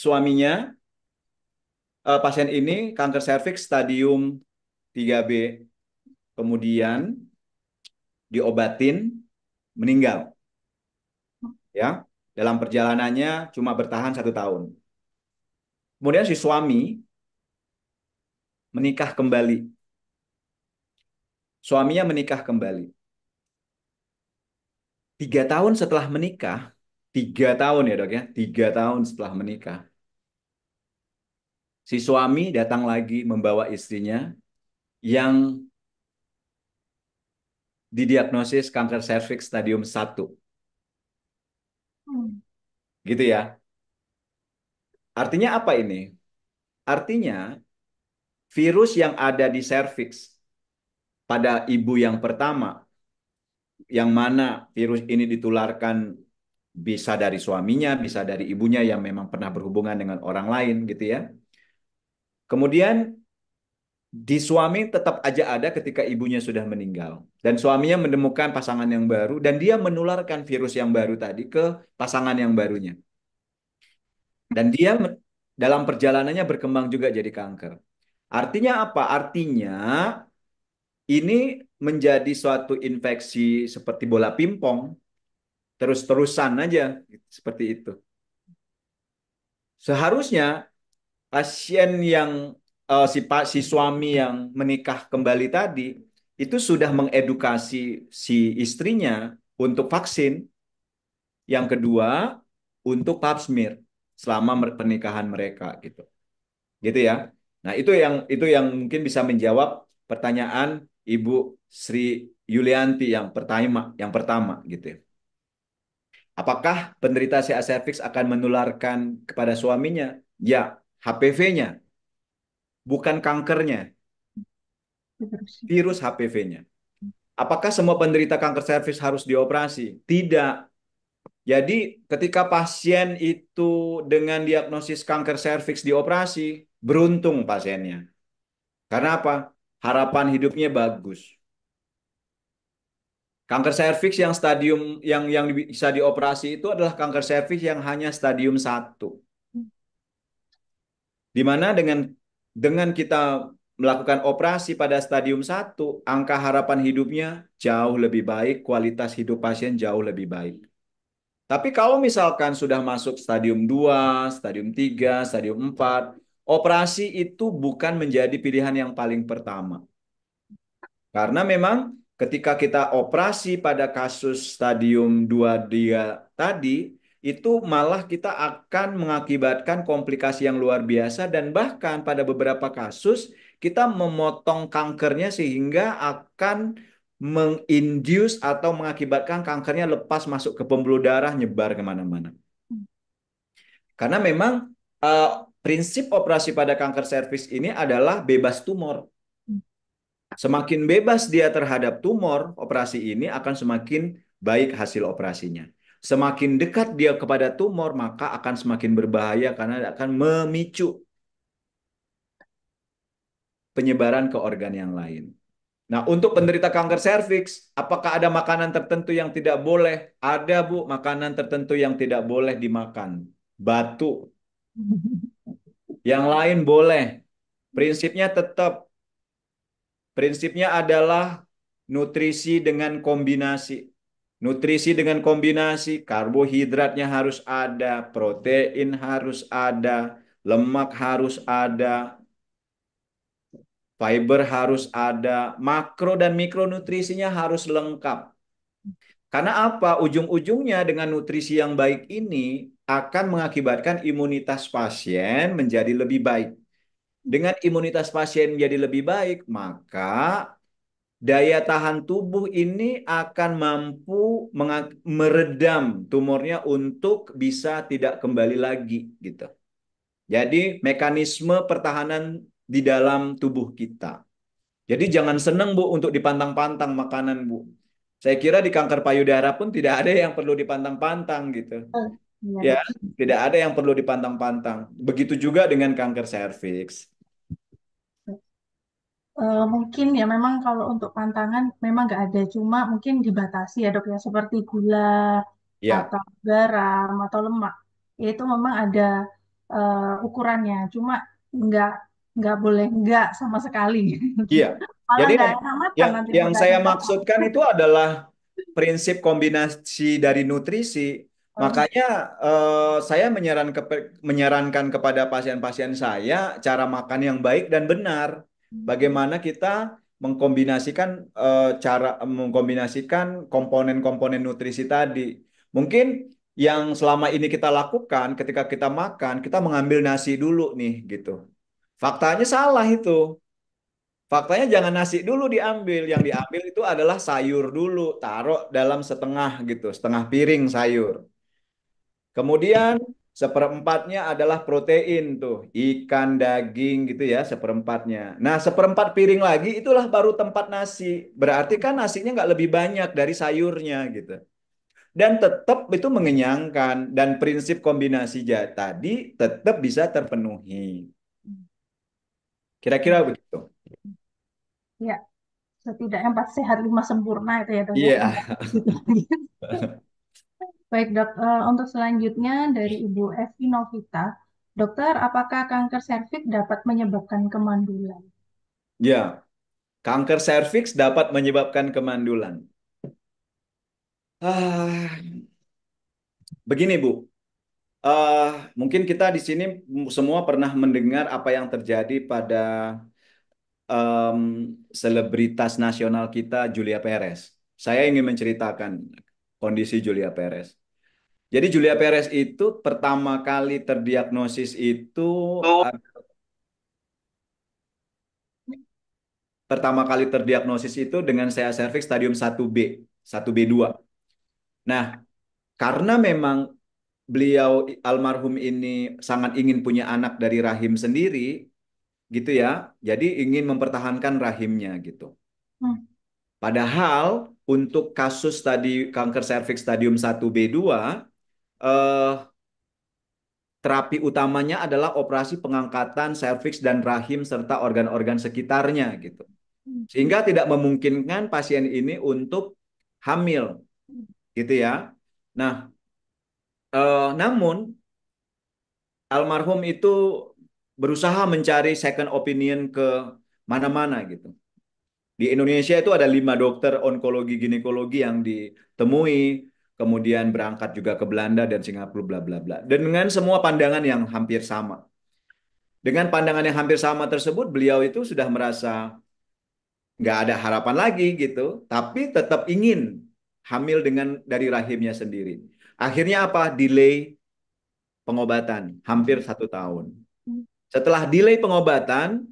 suaminya uh, pasien ini kanker serviks stadium 3B. Kemudian diobatin, meninggal. Ya, dalam perjalanannya cuma bertahan satu tahun. Kemudian si suami menikah kembali. Suaminya menikah kembali. Tiga tahun setelah menikah, tiga tahun ya dok ya, tiga tahun setelah menikah, si suami datang lagi membawa istrinya yang didiagnosis kanker serviks stadium 1. Hmm. Gitu ya. Artinya apa ini? Artinya virus yang ada di cervix pada ibu yang pertama yang mana virus ini ditularkan bisa dari suaminya, bisa dari ibunya yang memang pernah berhubungan dengan orang lain gitu ya. Kemudian di suami tetap aja ada ketika ibunya sudah meninggal dan suaminya menemukan pasangan yang baru dan dia menularkan virus yang baru tadi ke pasangan yang barunya dan dia dalam perjalanannya berkembang juga jadi kanker artinya apa artinya ini menjadi suatu infeksi seperti bola pingpong terus-terusan aja seperti itu seharusnya pasien yang uh, si pak si suami yang menikah kembali tadi itu sudah mengedukasi si istrinya untuk vaksin. Yang kedua untuk pap smear selama pernikahan mereka gitu. Gitu ya. Nah, itu yang itu yang mungkin bisa menjawab pertanyaan Ibu Sri Yulianti yang pertama yang pertama gitu ya. Apakah penderita CA cervix akan menularkan kepada suaminya? Ya, HPV-nya bukan kankernya. Virus HPV-nya. Apakah semua penderita kanker servis harus dioperasi? Tidak. Jadi ketika pasien itu dengan diagnosis kanker serviks dioperasi, beruntung pasiennya. Karena apa? Harapan hidupnya bagus. Kanker serviks yang stadium yang yang bisa dioperasi itu adalah kanker serviks yang hanya stadium 1. Hmm. Di dengan dengan kita melakukan operasi pada stadium 1, angka harapan hidupnya jauh lebih baik, kualitas hidup pasien jauh lebih baik. Tapi kalau misalkan sudah masuk stadium 2, stadium 3, stadium 4, operasi itu bukan menjadi pilihan yang paling pertama. Karena memang ketika kita operasi pada kasus stadium 2 dia tadi, itu malah kita akan mengakibatkan komplikasi yang luar biasa dan bahkan pada beberapa kasus kita memotong kankernya sehingga akan menginduce atau mengakibatkan kankernya lepas masuk ke pembuluh darah nyebar kemana-mana. Karena memang uh, prinsip operasi pada kanker servis ini adalah bebas tumor. Semakin bebas dia terhadap tumor, operasi ini akan semakin baik hasil operasinya. Semakin dekat dia kepada tumor, maka akan semakin berbahaya karena akan memicu penyebaran ke organ yang lain. Nah, untuk penderita kanker serviks, apakah ada makanan tertentu yang tidak boleh? Ada, Bu, makanan tertentu yang tidak boleh dimakan. Batu. Yang lain boleh. Prinsipnya tetap. Prinsipnya adalah nutrisi dengan kombinasi. Nutrisi dengan kombinasi karbohidratnya harus ada, protein harus ada, lemak harus ada, fiber harus ada, makro dan mikronutrisinya harus lengkap. Karena apa? Ujung-ujungnya dengan nutrisi yang baik ini akan mengakibatkan imunitas pasien menjadi lebih baik. Dengan imunitas pasien menjadi lebih baik, maka daya tahan tubuh ini akan mampu meredam tumornya untuk bisa tidak kembali lagi gitu. Jadi mekanisme pertahanan di dalam tubuh kita. Jadi jangan seneng Bu untuk dipantang-pantang makanan Bu. Saya kira di kanker payudara pun tidak ada yang perlu dipantang-pantang gitu. Oh, iya. Ya, tidak ada yang perlu dipantang-pantang. Begitu juga dengan kanker serviks Eh, mungkin ya memang kalau untuk pantangan memang nggak ada, cuma mungkin dibatasi ya Dok ya, seperti gula, Ya. atau garam, atau lemak. Ya itu memang ada, eh, ukurannya, cuma nggak nggak boleh nggak sama sekali. Iya. [laughs] Malah jadi nggak yang enak yang nanti yang saya maksudkan itu adalah prinsip kombinasi dari nutrisi. Oh. Makanya, eh, saya menyarankan kepada pasien-pasien saya cara makan yang baik dan benar. Bagaimana kita mengkombinasikan uh, cara mengkombinasikan komponen-komponen nutrisi tadi. Mungkin yang selama ini kita lakukan ketika kita makan, kita mengambil nasi dulu nih gitu. Faktanya salah itu. Faktanya jangan nasi dulu diambil, yang diambil itu adalah sayur dulu, taruh dalam setengah gitu, setengah piring sayur. Kemudian seperempatnya adalah protein tuh, ikan, daging gitu ya, seperempatnya. Nah, seperempat piring lagi itulah baru tempat nasi. Berarti kan nasinya nggak lebih banyak dari sayurnya gitu. Dan tetap itu mengenyangkan dan prinsip kombinasi tadi tetap bisa terpenuhi. Kira-kira begitu. Ya, setidaknya empat sehat lima sempurna itu ya. ya. Iya. Yeah. [laughs] Baik dok, eh, untuk selanjutnya dari Ibu Evi Novita, dokter apakah kanker serviks dapat menyebabkan kemandulan? Ya, kanker serviks dapat menyebabkan kemandulan. Ah, begini Bu, uh, mungkin kita di sini semua pernah mendengar apa yang terjadi pada um, selebritas nasional kita Julia Perez. Saya ingin menceritakan kondisi Julia Perez. Jadi Julia Perez itu pertama kali terdiagnosis itu oh. pertama kali terdiagnosis itu dengan saya cervix stadium 1B, 1B2. Nah, karena memang beliau almarhum ini sangat ingin punya anak dari rahim sendiri gitu ya. Jadi ingin mempertahankan rahimnya gitu. Hmm. Padahal untuk kasus tadi kanker serviks stadium 1B2 eh, terapi utamanya adalah operasi pengangkatan serviks dan rahim serta organ-organ sekitarnya gitu. Hmm. Sehingga tidak memungkinkan pasien ini untuk hamil. Gitu ya. Nah, eh, namun almarhum itu berusaha mencari second opinion ke mana-mana gitu. Di Indonesia itu ada lima dokter onkologi ginekologi yang ditemui kemudian berangkat juga ke Belanda dan Singapura bla bla bla. Dan Dengan semua pandangan yang hampir sama. Dengan pandangan yang hampir sama tersebut, beliau itu sudah merasa nggak ada harapan lagi gitu, tapi tetap ingin hamil dengan dari rahimnya sendiri. Akhirnya apa? Delay pengobatan hampir satu tahun. Setelah delay pengobatan,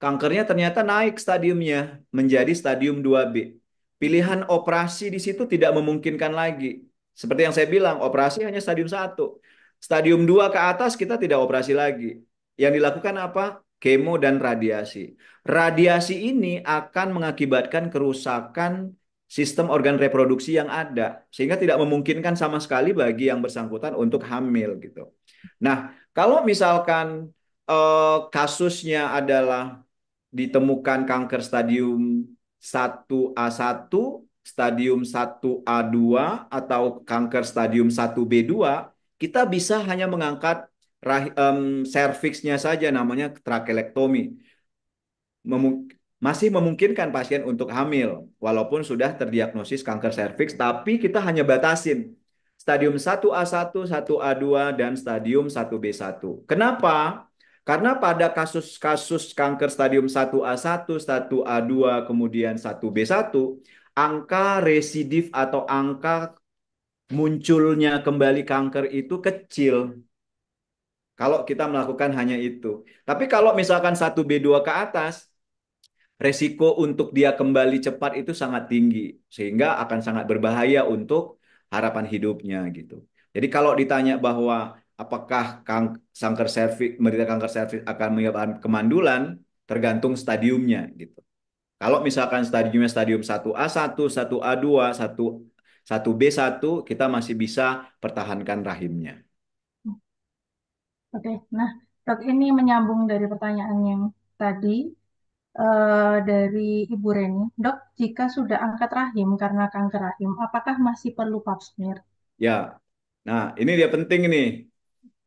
kankernya ternyata naik stadiumnya menjadi stadium 2B pilihan operasi di situ tidak memungkinkan lagi. Seperti yang saya bilang, operasi hanya stadium satu Stadium dua ke atas kita tidak operasi lagi. Yang dilakukan apa? Kemo dan radiasi. Radiasi ini akan mengakibatkan kerusakan sistem organ reproduksi yang ada sehingga tidak memungkinkan sama sekali bagi yang bersangkutan untuk hamil gitu. Nah, kalau misalkan eh, kasusnya adalah ditemukan kanker stadium 1A1, stadium 1A2 atau kanker stadium 1B2, kita bisa hanya mengangkat um, serviksnya saja namanya trakelektomi. Memung masih memungkinkan pasien untuk hamil walaupun sudah terdiagnosis kanker serviks tapi kita hanya batasin stadium 1A1, 1A2 dan stadium 1B1. Kenapa? Karena pada kasus-kasus kanker stadium 1A1, 1A2, kemudian 1B1, angka residif atau angka munculnya kembali kanker itu kecil. Kalau kita melakukan hanya itu. Tapi kalau misalkan 1B2 ke atas, resiko untuk dia kembali cepat itu sangat tinggi sehingga akan sangat berbahaya untuk harapan hidupnya gitu. Jadi kalau ditanya bahwa apakah kanker serviks menderita kanker serviks akan menyebabkan kemandulan tergantung stadiumnya gitu. Kalau misalkan stadiumnya stadium 1A1, 1A2, 1 1B1 kita masih bisa pertahankan rahimnya. Oke, nah dok ini menyambung dari pertanyaan yang tadi uh, dari Ibu Reni. Dok, jika sudah angkat rahim karena kanker rahim, apakah masih perlu pap smear? Ya, nah ini dia penting nih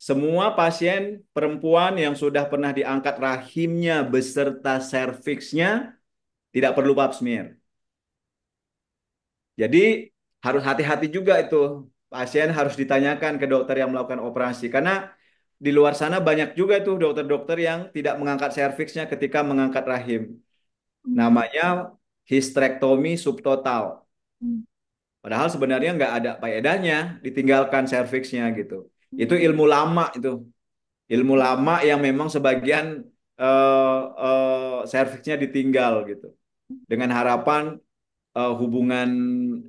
semua pasien perempuan yang sudah pernah diangkat rahimnya beserta serviksnya tidak perlu pap smear. Jadi harus hati-hati juga itu. Pasien harus ditanyakan ke dokter yang melakukan operasi karena di luar sana banyak juga itu dokter-dokter yang tidak mengangkat serviksnya ketika mengangkat rahim. Hmm. Namanya histrektomi subtotal. Hmm. Padahal sebenarnya nggak ada faedahnya ditinggalkan serviksnya gitu. Itu ilmu lama itu. Ilmu lama yang memang sebagian uh, eh, uh, eh, servisnya ditinggal gitu. Dengan harapan uh, hubungan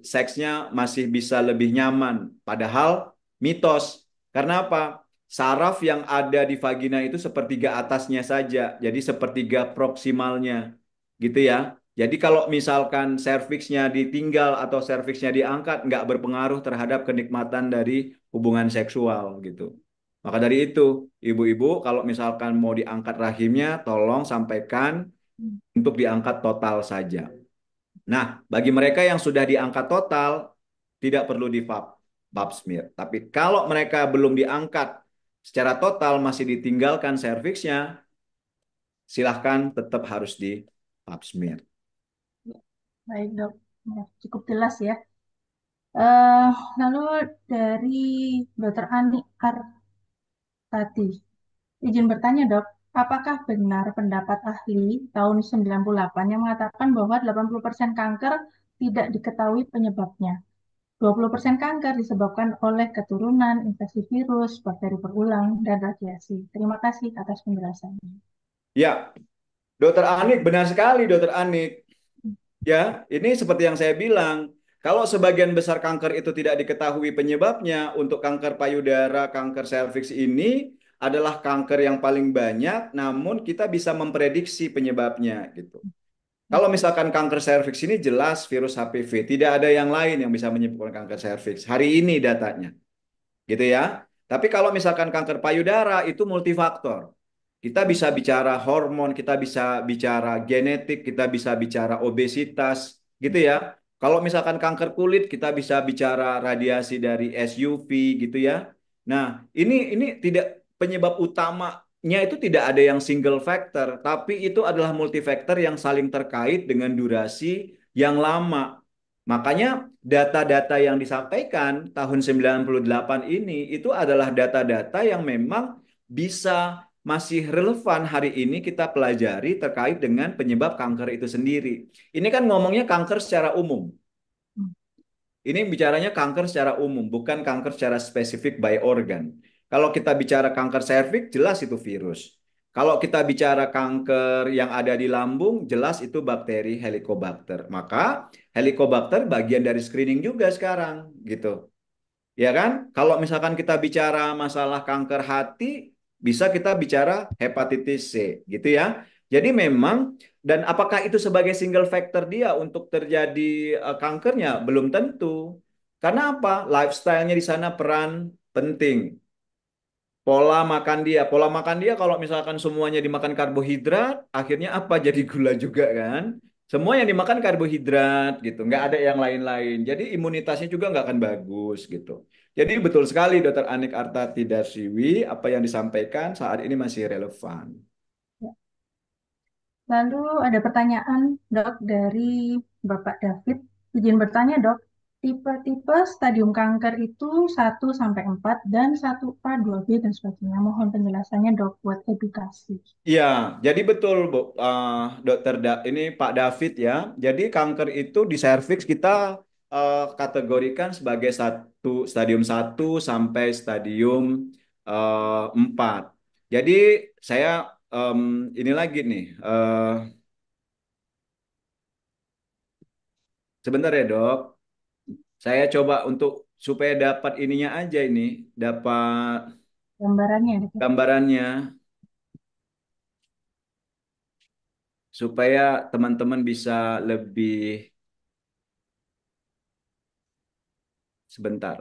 seksnya masih bisa lebih nyaman. Padahal mitos. Karena apa? Saraf yang ada di vagina itu sepertiga atasnya saja. Jadi sepertiga proksimalnya. Gitu ya. Jadi kalau misalkan serviksnya ditinggal atau serviksnya diangkat, nggak berpengaruh terhadap kenikmatan dari hubungan seksual gitu. Maka dari itu, ibu-ibu kalau misalkan mau diangkat rahimnya, tolong sampaikan untuk diangkat total saja. Nah, bagi mereka yang sudah diangkat total, tidak perlu di pap smear. Tapi kalau mereka belum diangkat secara total, masih ditinggalkan serviksnya, silahkan tetap harus di pap smear. Baik dok, Ya, cukup jelas ya. Uh, lalu dari Dokter Ani Kartati, izin bertanya dok, apakah benar pendapat ahli tahun 98 yang mengatakan bahwa 80% kanker tidak diketahui penyebabnya? 20% kanker disebabkan oleh keturunan, infeksi virus, bakteri berulang, dan radiasi. Terima kasih atas penjelasannya. Ya, Dokter Anik benar sekali Dokter Anik Ya, ini seperti yang saya bilang, kalau sebagian besar kanker itu tidak diketahui penyebabnya, untuk kanker payudara, kanker serviks ini adalah kanker yang paling banyak, namun kita bisa memprediksi penyebabnya gitu. Kalau misalkan kanker serviks ini jelas virus HPV, tidak ada yang lain yang bisa menyebabkan kanker serviks. Hari ini datanya. Gitu ya. Tapi kalau misalkan kanker payudara itu multifaktor. Kita bisa bicara hormon, kita bisa bicara genetik, kita bisa bicara obesitas, gitu ya. Kalau misalkan kanker kulit, kita bisa bicara radiasi dari SUV, gitu ya. Nah, ini ini tidak penyebab utamanya itu tidak ada yang single factor, tapi itu adalah multifactor yang saling terkait dengan durasi yang lama. Makanya data-data yang disampaikan tahun 98 ini itu adalah data-data yang memang bisa masih relevan hari ini kita pelajari terkait dengan penyebab kanker itu sendiri. Ini kan ngomongnya kanker secara umum. Hmm. Ini bicaranya kanker secara umum, bukan kanker secara spesifik by organ. Kalau kita bicara kanker serviks, jelas itu virus. Kalau kita bicara kanker yang ada di lambung, jelas itu bakteri Helicobacter. Maka Helicobacter bagian dari screening juga sekarang, gitu. Ya kan? Kalau misalkan kita bicara masalah kanker hati, bisa kita bicara hepatitis C gitu ya. Jadi memang dan apakah itu sebagai single factor dia untuk terjadi uh, kankernya belum tentu. Karena apa? Lifestyle-nya di sana peran penting. Pola makan dia, pola makan dia kalau misalkan semuanya dimakan karbohidrat, akhirnya apa? Jadi gula juga kan? semua yang dimakan karbohidrat gitu nggak ada yang lain-lain jadi imunitasnya juga nggak akan bagus gitu jadi betul sekali Dokter Anik Arta Siwi, apa yang disampaikan saat ini masih relevan. Ya. Lalu ada pertanyaan, dok, dari Bapak David. Izin bertanya, dok, tipe-tipe stadium kanker itu 1-4 dan 1A, 2B, dan sebagainya. Mohon penjelasannya, dok, buat edukasi. Iya, jadi betul, Bu, uh, dokter da ini Pak David ya. Jadi kanker itu di serviks kita uh, kategorikan sebagai satu stadium 1 sampai stadium uh, eh, 4. Jadi saya um, ini lagi nih uh, sebentar ya, Dok. Saya coba untuk supaya dapat ininya aja ini, dapat gambarannya. Gambarannya. Supaya teman-teman bisa lebih sebentar.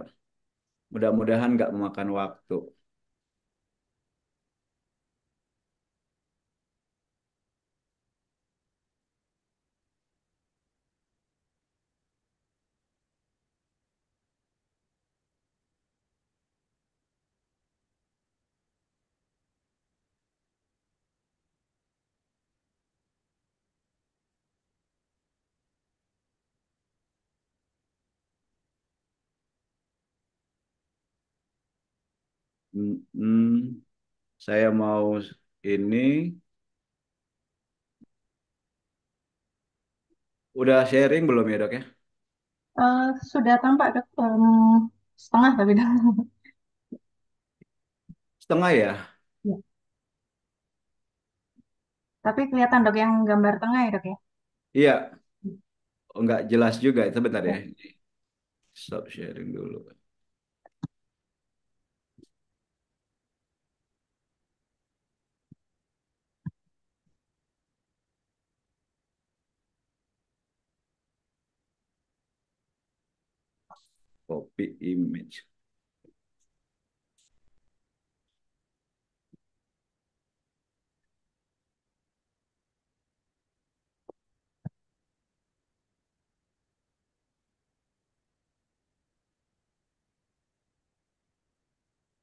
Mudah-mudahan nggak memakan waktu. hmm, saya mau ini udah sharing belum ya dok ya? Uh, sudah tampak dok um, setengah tapi dok. Setengah ya? ya. Tapi kelihatan dok yang gambar tengah ya dok ya. Iya, hmm. Enggak jelas juga. Sebentar Ya. ya. Stop sharing dulu. copy image.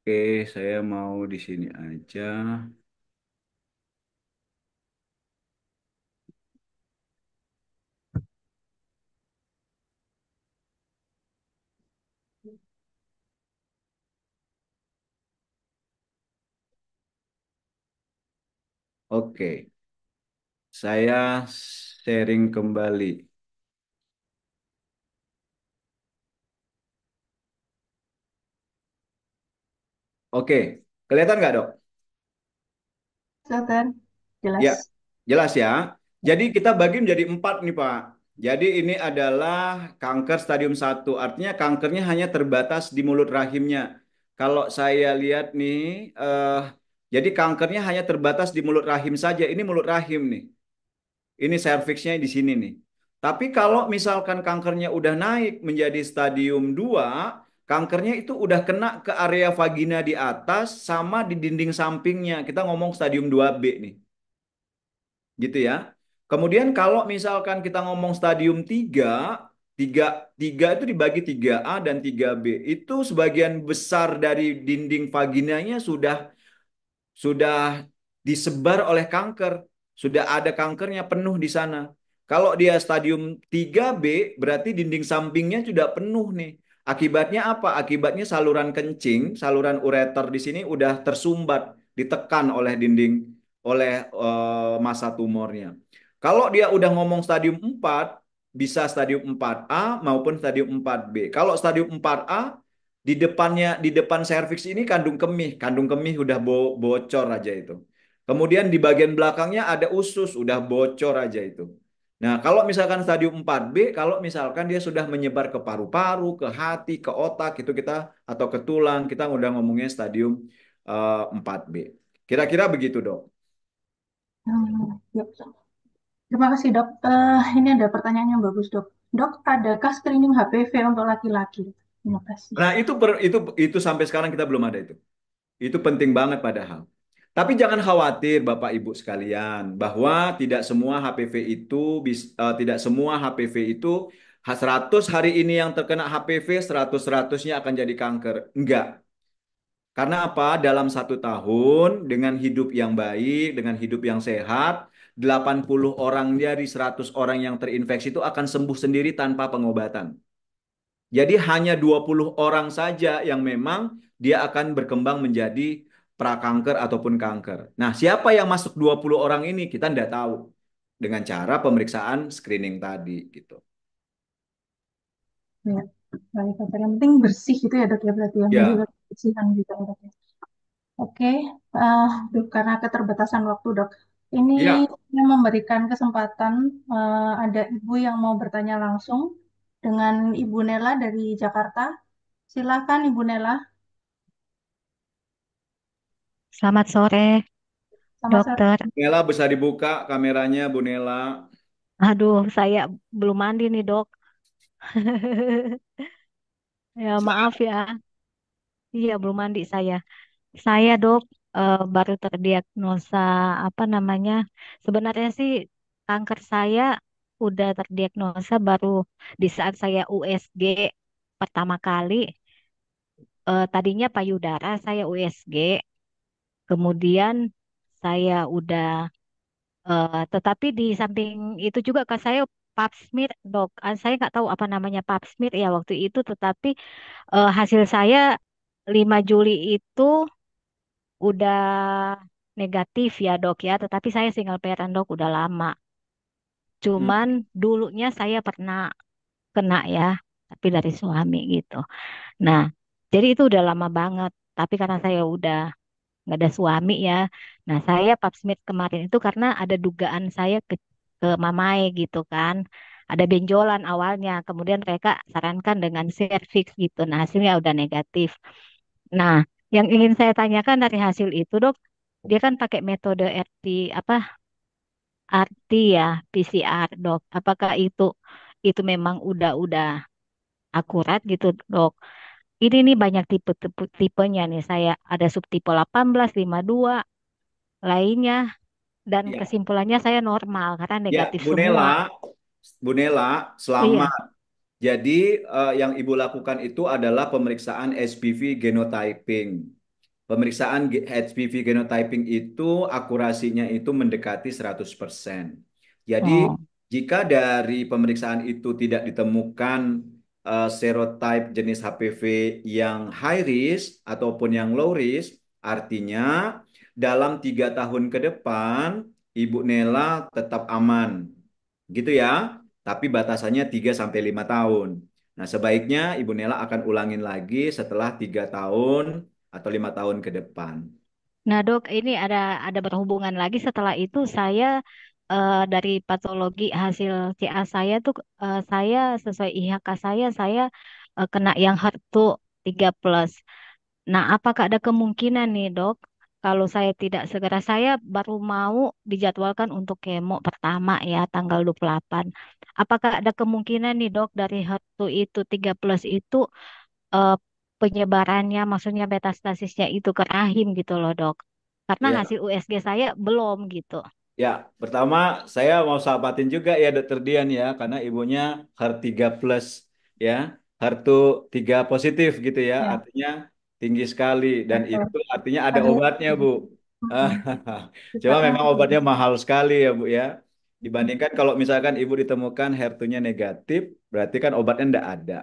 Oke, saya mau di sini aja. Oke, saya sharing kembali. Oke, kelihatan nggak dok? Kelihatan, jelas. Ya, jelas ya. Jadi kita bagi menjadi empat nih Pak. Jadi ini adalah kanker stadium 1, artinya kankernya hanya terbatas di mulut rahimnya. Kalau saya lihat nih, eh, jadi kankernya hanya terbatas di mulut rahim saja. Ini mulut rahim nih. Ini serviksnya di sini nih. Tapi kalau misalkan kankernya udah naik menjadi stadium 2, kankernya itu udah kena ke area vagina di atas sama di dinding sampingnya. Kita ngomong stadium 2B nih. Gitu ya. Kemudian kalau misalkan kita ngomong stadium 3, 3, 3 itu dibagi 3A dan 3B. Itu sebagian besar dari dinding vaginanya sudah sudah disebar oleh kanker, sudah ada kankernya penuh di sana. Kalau dia stadium 3B, berarti dinding sampingnya sudah penuh nih. Akibatnya apa? Akibatnya saluran kencing, saluran ureter di sini udah tersumbat, ditekan oleh dinding oleh e, eh, masa tumornya. Kalau dia udah ngomong stadium 4, bisa stadium 4A maupun stadium 4B. Kalau stadium 4A di depannya di depan serviks ini kandung kemih kandung kemih udah bo bocor aja itu kemudian di bagian belakangnya ada usus udah bocor aja itu nah kalau misalkan stadium 4B kalau misalkan dia sudah menyebar ke paru-paru ke hati ke otak itu kita atau ke tulang kita udah ngomongnya stadium uh, eh, 4B kira-kira begitu dok hmm, terima kasih dok uh, ini ada pertanyaan yang bagus dok dok adakah screening HPV untuk laki-laki Terima kasih. Nah, itu per, itu itu sampai sekarang kita belum ada itu. Itu penting banget padahal. Tapi jangan khawatir Bapak Ibu sekalian bahwa tidak semua HPV itu uh, tidak semua HPV itu 100 hari ini yang terkena HPV 100 100-nya akan jadi kanker. Enggak. Karena apa? Dalam satu tahun dengan hidup yang baik, dengan hidup yang sehat, 80 orang dari 100 orang yang terinfeksi itu akan sembuh sendiri tanpa pengobatan. Jadi hanya 20 orang saja yang memang dia akan berkembang menjadi prakanker ataupun kanker. Nah, siapa yang masuk 20 orang ini kita tidak tahu dengan cara pemeriksaan screening tadi gitu. Ya, baik dokter. Yang penting bersih itu ya dok ya berarti yang ya. ya. juga kebersihan juga gitu, dok ya. Oke, uh, dok karena keterbatasan waktu dok. Ini ya. memberikan kesempatan uh, ada ibu yang mau bertanya langsung dengan Ibu Nela dari Jakarta. Silakan Ibu Nela. Selamat sore, Selamat dokter. Sore. Nela bisa dibuka kameranya, Bu Nela. Aduh, saya belum mandi nih, dok. [laughs] ya, maaf ya. Iya, belum mandi saya. Saya, dok, eh, baru terdiagnosa apa namanya? Sebenarnya sih kanker saya udah terdiagnosa baru di saat saya USG pertama kali eh, tadinya payudara saya USG kemudian saya udah eh, tetapi di samping itu juga kan saya pap smear dok ah, saya nggak tahu apa namanya pap smear ya waktu itu tetapi uh, hasil saya 5 Juli itu udah negatif ya dok ya tetapi saya single parent dok udah lama Cuman hmm. dulunya saya pernah kena ya, tapi dari suami gitu. Nah, jadi itu udah lama banget. Tapi karena saya udah nggak ada suami ya. Nah, saya smith kemarin itu karena ada dugaan saya ke, ke mamai gitu kan. Ada benjolan awalnya, kemudian mereka sarankan dengan cervix gitu. Nah, hasilnya udah negatif. Nah, yang ingin saya tanyakan dari hasil itu, Dok, dia kan pakai metode RT apa RT ya, PCR dok. Apakah itu itu memang udah-udah akurat gitu dok? Ini nih banyak tipe-tipe tipenya nih. Saya ada subtipe 18, 52 lainnya dan ya. kesimpulannya saya normal karena ya, negatif ya, Bu Nela, Bu Nela, iya. selamat. Jadi uh, yang Ibu lakukan itu adalah pemeriksaan SPV genotyping pemeriksaan HPV genotyping itu akurasinya itu mendekati 100%. Jadi oh. jika dari pemeriksaan itu tidak ditemukan uh, serotype jenis HPV yang high risk ataupun yang low risk, artinya dalam tiga tahun ke depan Ibu Nela tetap aman. Gitu ya. Tapi batasannya 3 sampai 5 tahun. Nah, sebaiknya Ibu Nela akan ulangin lagi setelah tiga tahun atau lima tahun ke depan. Nah, Dok, ini ada ada berhubungan lagi setelah itu saya uh, dari patologi hasil CA saya tuh uh, saya sesuai IHK saya saya uh, kena yang hard to 3 plus. Nah, apakah ada kemungkinan nih, Dok, kalau saya tidak segera saya baru mau dijadwalkan untuk kemo pertama ya tanggal 28. Apakah ada kemungkinan nih, Dok, dari hard to itu 3 plus itu uh, penyebarannya, maksudnya metastasisnya itu ke rahim gitu loh dok. Karena ya. hasil USG saya belum gitu. Ya, pertama saya mau sahabatin juga ya dokter Dian ya, karena ibunya HER3 plus ya, HER2 3 positif gitu ya, ya. artinya tinggi sekali dan Betul. itu artinya ada obatnya Bu. [laughs] [laughs] Cuma memang obatnya mahal sekali ya Bu ya. Dibandingkan kalau misalkan ibu ditemukan HER2-nya negatif, berarti kan obatnya tidak ada.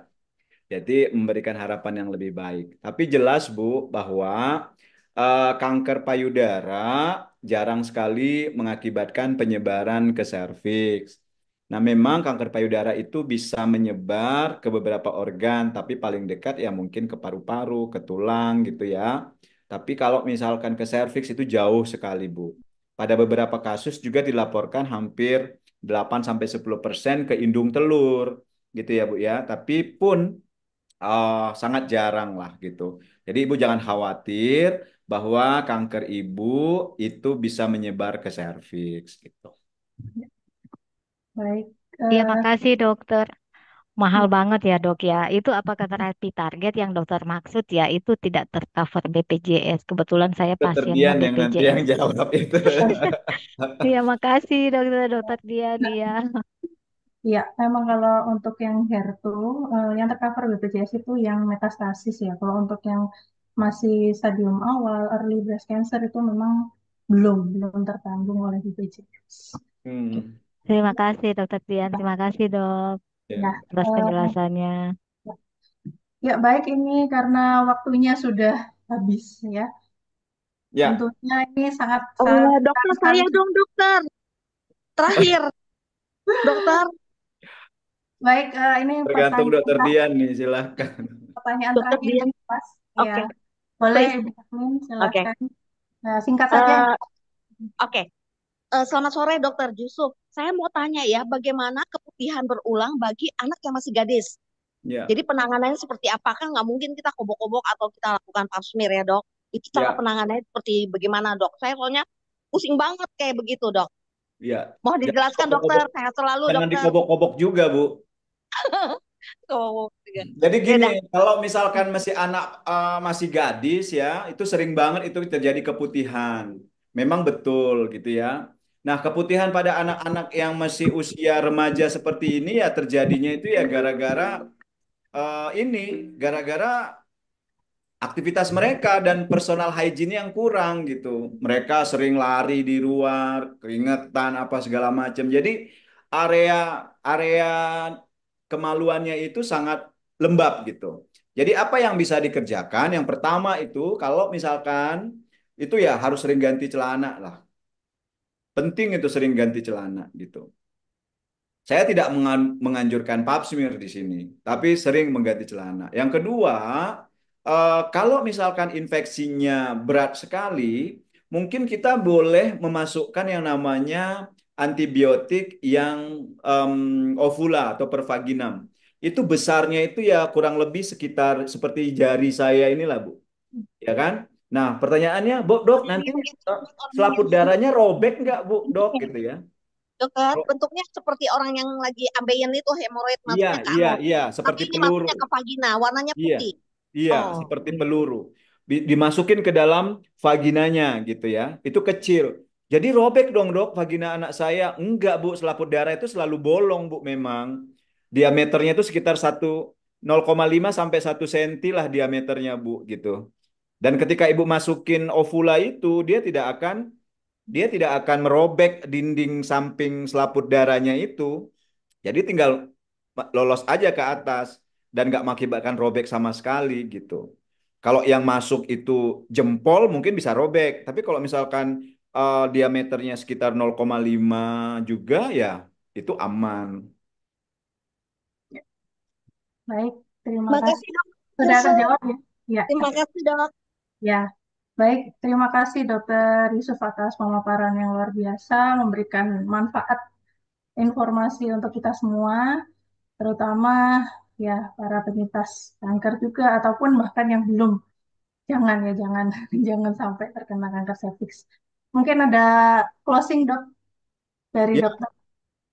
Jadi memberikan harapan yang lebih baik. Tapi jelas Bu bahwa uh, kanker payudara jarang sekali mengakibatkan penyebaran ke serviks. Nah, memang kanker payudara itu bisa menyebar ke beberapa organ, tapi paling dekat ya mungkin ke paru-paru, ke tulang gitu ya. Tapi kalau misalkan ke serviks itu jauh sekali, Bu. Pada beberapa kasus juga dilaporkan hampir 8 sampai 10% ke indung telur gitu ya, Bu ya. Tapi pun uh, sangat jarang lah gitu. Jadi ibu jangan khawatir bahwa kanker ibu itu bisa menyebar ke serviks gitu. Baik. Iya, uh... makasih dokter. Mahal hmm. banget ya dok ya. Itu apakah hmm. terapi target yang dokter maksud ya? Itu tidak tercover BPJS. Kebetulan saya pasien pasiennya yang nanti yang jawab itu. [laughs] Iya makasih dokter dokter Dian ya. [laughs] Iya, memang kalau untuk yang HER2, uh, eh, yang tercover BPJS itu yang metastasis ya. Kalau untuk yang masih stadium awal, early breast cancer itu memang belum, belum tertanggung oleh BPJS. Hmm. Gitu. Terima kasih Dokter Tian, terima kasih dok ya. Nah, eh, penjelasannya. Ya baik ini karena waktunya sudah habis ya. Ya. Tentunya ini sangat, oh, sangat, dokter sangat, saya dong dokter. Terakhir. [laughs] Dokter, Baik, uh, ini tergantung dokter Dian nih, silahkan. Pertanyaan dokter terakhir, Dian. Mas. Oke. Okay. Ya. Boleh, Ibu silahkan. Okay. Nah, singkat saja. Uh, Oke. Okay. Uh, eh, selamat sore, Dokter Jusuf Saya mau tanya ya, bagaimana keputihan berulang bagi anak yang masih gadis? Yeah. Jadi penanganannya seperti apa? Kan nggak mungkin kita kobok-kobok atau kita lakukan pap smear ya, dok. Itu cara yeah. penanganannya seperti bagaimana, dok? Saya soalnya pusing banget kayak begitu, dok. Iya. Yeah. Mohon ya, dijelaskan, dokter. Saya selalu, jangan dokter. Jangan dikobok-kobok juga, Bu. [laughs] Hmm. Jadi gini, kalau misalkan masih anak uh, masih gadis ya, itu sering banget itu terjadi keputihan. Memang betul gitu ya. Nah, keputihan pada anak-anak yang masih usia remaja seperti ini ya terjadinya itu ya gara-gara uh, ini, gara-gara aktivitas mereka dan personal hygiene yang kurang gitu. Mereka sering lari di luar, keringetan apa segala macam. Jadi area area kemaluannya itu sangat lembab gitu. Jadi apa yang bisa dikerjakan? Yang pertama itu kalau misalkan itu ya harus sering ganti celana lah. Penting itu sering ganti celana gitu. Saya tidak menganjurkan pap smear di sini, tapi sering mengganti celana. Yang kedua, eh, kalau misalkan infeksinya berat sekali, mungkin kita boleh memasukkan yang namanya antibiotik yang um, ovula atau pervaginam. Itu besarnya itu ya kurang lebih sekitar seperti jari saya inilah, Bu. Ya kan? Nah, pertanyaannya, Bu, Dok, iya, nanti iya, iya. selaput darahnya robek nggak, Bu, Dok, gitu ya? Dokter, bentuknya seperti orang yang lagi ambeien itu hemoroid Iya, iya, iya, seperti Tapi peluru. Tapi ke vagina, warnanya putih. Iya, iya oh. seperti peluru. Dimasukin ke dalam vaginanya gitu ya. Itu kecil. Jadi robek dong dok vagina anak saya. Enggak bu, selaput darah itu selalu bolong bu memang. Diameternya itu sekitar 1, 0,5 sampai 1 cm lah diameternya bu gitu. Dan ketika ibu masukin ovula itu dia tidak akan dia tidak akan merobek dinding samping selaput darahnya itu. Jadi tinggal lolos aja ke atas dan nggak mengakibatkan robek sama sekali gitu. Kalau yang masuk itu jempol mungkin bisa robek, tapi kalau misalkan uh, diameternya sekitar 0,5 juga ya itu aman. Baik, terima kasih. Dok. Sudah terjawab ya? Ya. Terima kasih, Dok. Ya. Baik, terima kasih Dokter Yusuf atas pemaparan yang luar biasa, memberikan manfaat informasi untuk kita semua, terutama ya para penyintas kanker juga ataupun bahkan yang belum. Jangan ya, jangan [laughs] jangan sampai terkena kanker serviks. Mungkin ada closing dok dari Ya, dokter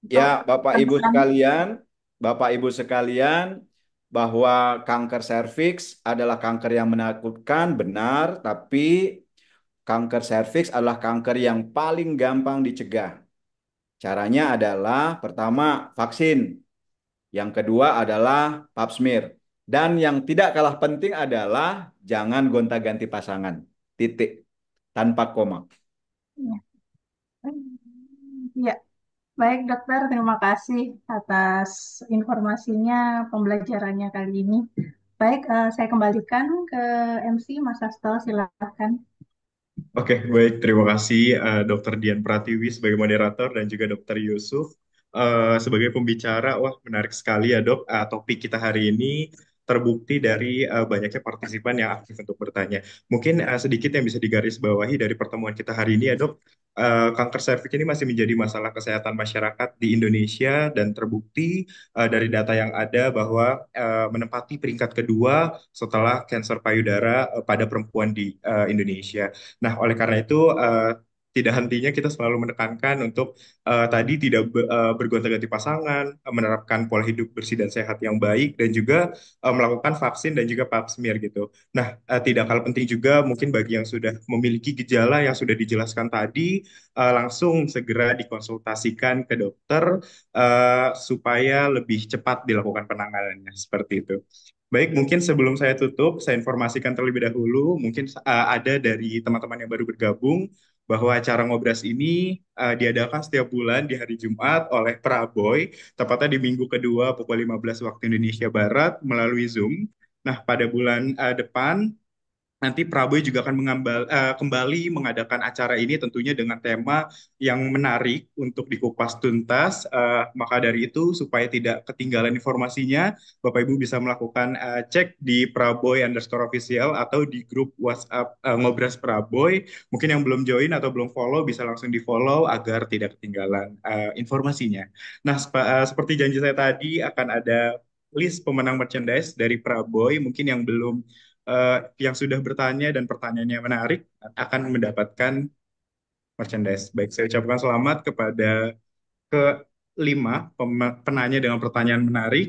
ya Bapak Ibu sekalian, Bapak Ibu sekalian, bahwa kanker serviks adalah kanker yang menakutkan, benar, tapi kanker serviks adalah kanker yang paling gampang dicegah. Caranya adalah pertama vaksin, yang kedua adalah pap smear, dan yang tidak kalah penting adalah jangan gonta-ganti pasangan. Titik. Tanpa koma. Iya. Ya, baik dokter, terima kasih atas informasinya, pembelajarannya kali ini. Baik, uh, saya kembalikan ke MC Mas Hasto, silakan. Oke, baik. Terima kasih uh, Dokter Dian Pratiwi sebagai moderator dan juga Dokter Yusuf uh, sebagai pembicara. Wah, menarik sekali ya dok. uh, topik kita hari ini terbukti dari uh, banyaknya partisipan yang aktif untuk bertanya. Mungkin uh, sedikit yang bisa digarisbawahi dari pertemuan kita hari ini ya dok, uh, kanker serviks ini masih menjadi masalah kesehatan masyarakat di Indonesia dan terbukti uh, dari data yang ada bahwa uh, menempati peringkat kedua setelah kanker payudara uh, pada perempuan di uh, Indonesia. Nah oleh karena itu uh, tidak hentinya kita selalu menekankan untuk uh, tadi tidak be, uh, bergonta-ganti pasangan, menerapkan pola hidup bersih dan sehat yang baik, dan juga uh, melakukan vaksin dan juga pap smear gitu. Nah, uh, tidak kalah penting juga mungkin bagi yang sudah memiliki gejala yang sudah dijelaskan tadi, uh, langsung segera dikonsultasikan ke dokter uh, supaya lebih cepat dilakukan penanganannya seperti itu. Baik, mungkin sebelum saya tutup, saya informasikan terlebih dahulu, mungkin uh, ada dari teman-teman yang baru bergabung, bahwa acara ngobras ini uh, diadakan setiap bulan di hari Jumat oleh Praboy, tepatnya di minggu kedua pukul 15 waktu Indonesia Barat melalui Zoom. Nah, pada bulan uh, depan nanti Prabowo juga akan mengambal, uh, kembali mengadakan acara ini tentunya dengan tema yang menarik untuk dikupas tuntas. Uh, maka dari itu supaya tidak ketinggalan informasinya, Bapak Ibu bisa melakukan uh, cek di Praboy underscore official atau di grup WhatsApp uh, Ngobras Praboy. Mungkin yang belum join atau belum follow bisa langsung di follow agar tidak ketinggalan uh, informasinya. Nah uh, seperti janji saya tadi akan ada list pemenang merchandise dari Praboy. Mungkin yang belum uh, yang sudah bertanya dan pertanyaannya menarik akan mendapatkan merchandise. Baik, saya ucapkan selamat kepada kelima penanya dengan pertanyaan menarik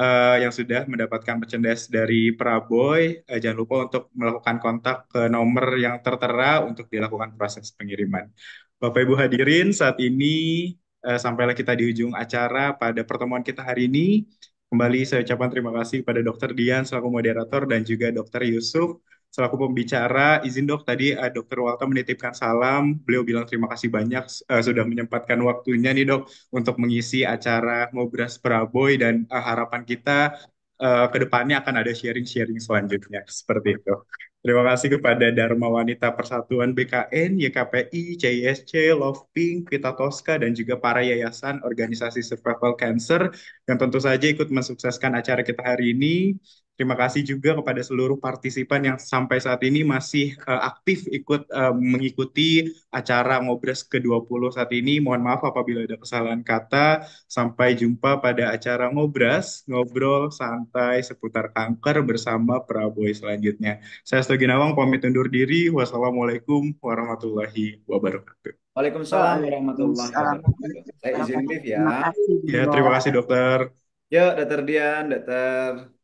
uh, yang sudah mendapatkan merchandise dari Praboy. Uh, jangan lupa untuk melakukan kontak ke nomor yang tertera untuk dilakukan proses pengiriman. Bapak Ibu hadirin, saat ini uh, sampailah kita di ujung acara pada pertemuan kita hari ini. Kembali saya ucapkan terima kasih kepada Dr. Dian selaku moderator dan juga Dr. Yusuf selaku pembicara. Izin dok, tadi uh, eh, Dr. Walter menitipkan salam. Beliau bilang terima kasih banyak uh, sudah menyempatkan waktunya nih dok untuk mengisi acara Ngobras Praboy dan uh, harapan kita uh, ke depannya akan ada sharing-sharing selanjutnya. Seperti itu. Terima kasih kepada Dharma Wanita Persatuan BKN, YKPI, CISC, Love Pink, Vita Tosca, dan juga para yayasan organisasi survival cancer yang tentu saja ikut mensukseskan acara kita hari ini. Terima kasih juga kepada seluruh partisipan yang sampai saat ini masih uh, aktif ikut uh, mengikuti acara Ngobras ke-20 saat ini. Mohon maaf apabila ada kesalahan kata. Sampai jumpa pada acara Ngobras, ngobrol santai seputar kanker bersama Prabowo selanjutnya. Saya Stogi Nawang pamit undur diri. Wassalamualaikum warahmatullahi wabarakatuh. Waalaikumsalam warahmatullahi wabarakatuh. Saya izin live ya. Ya, terima kasih dokter. Ya dokter Dian, dokter.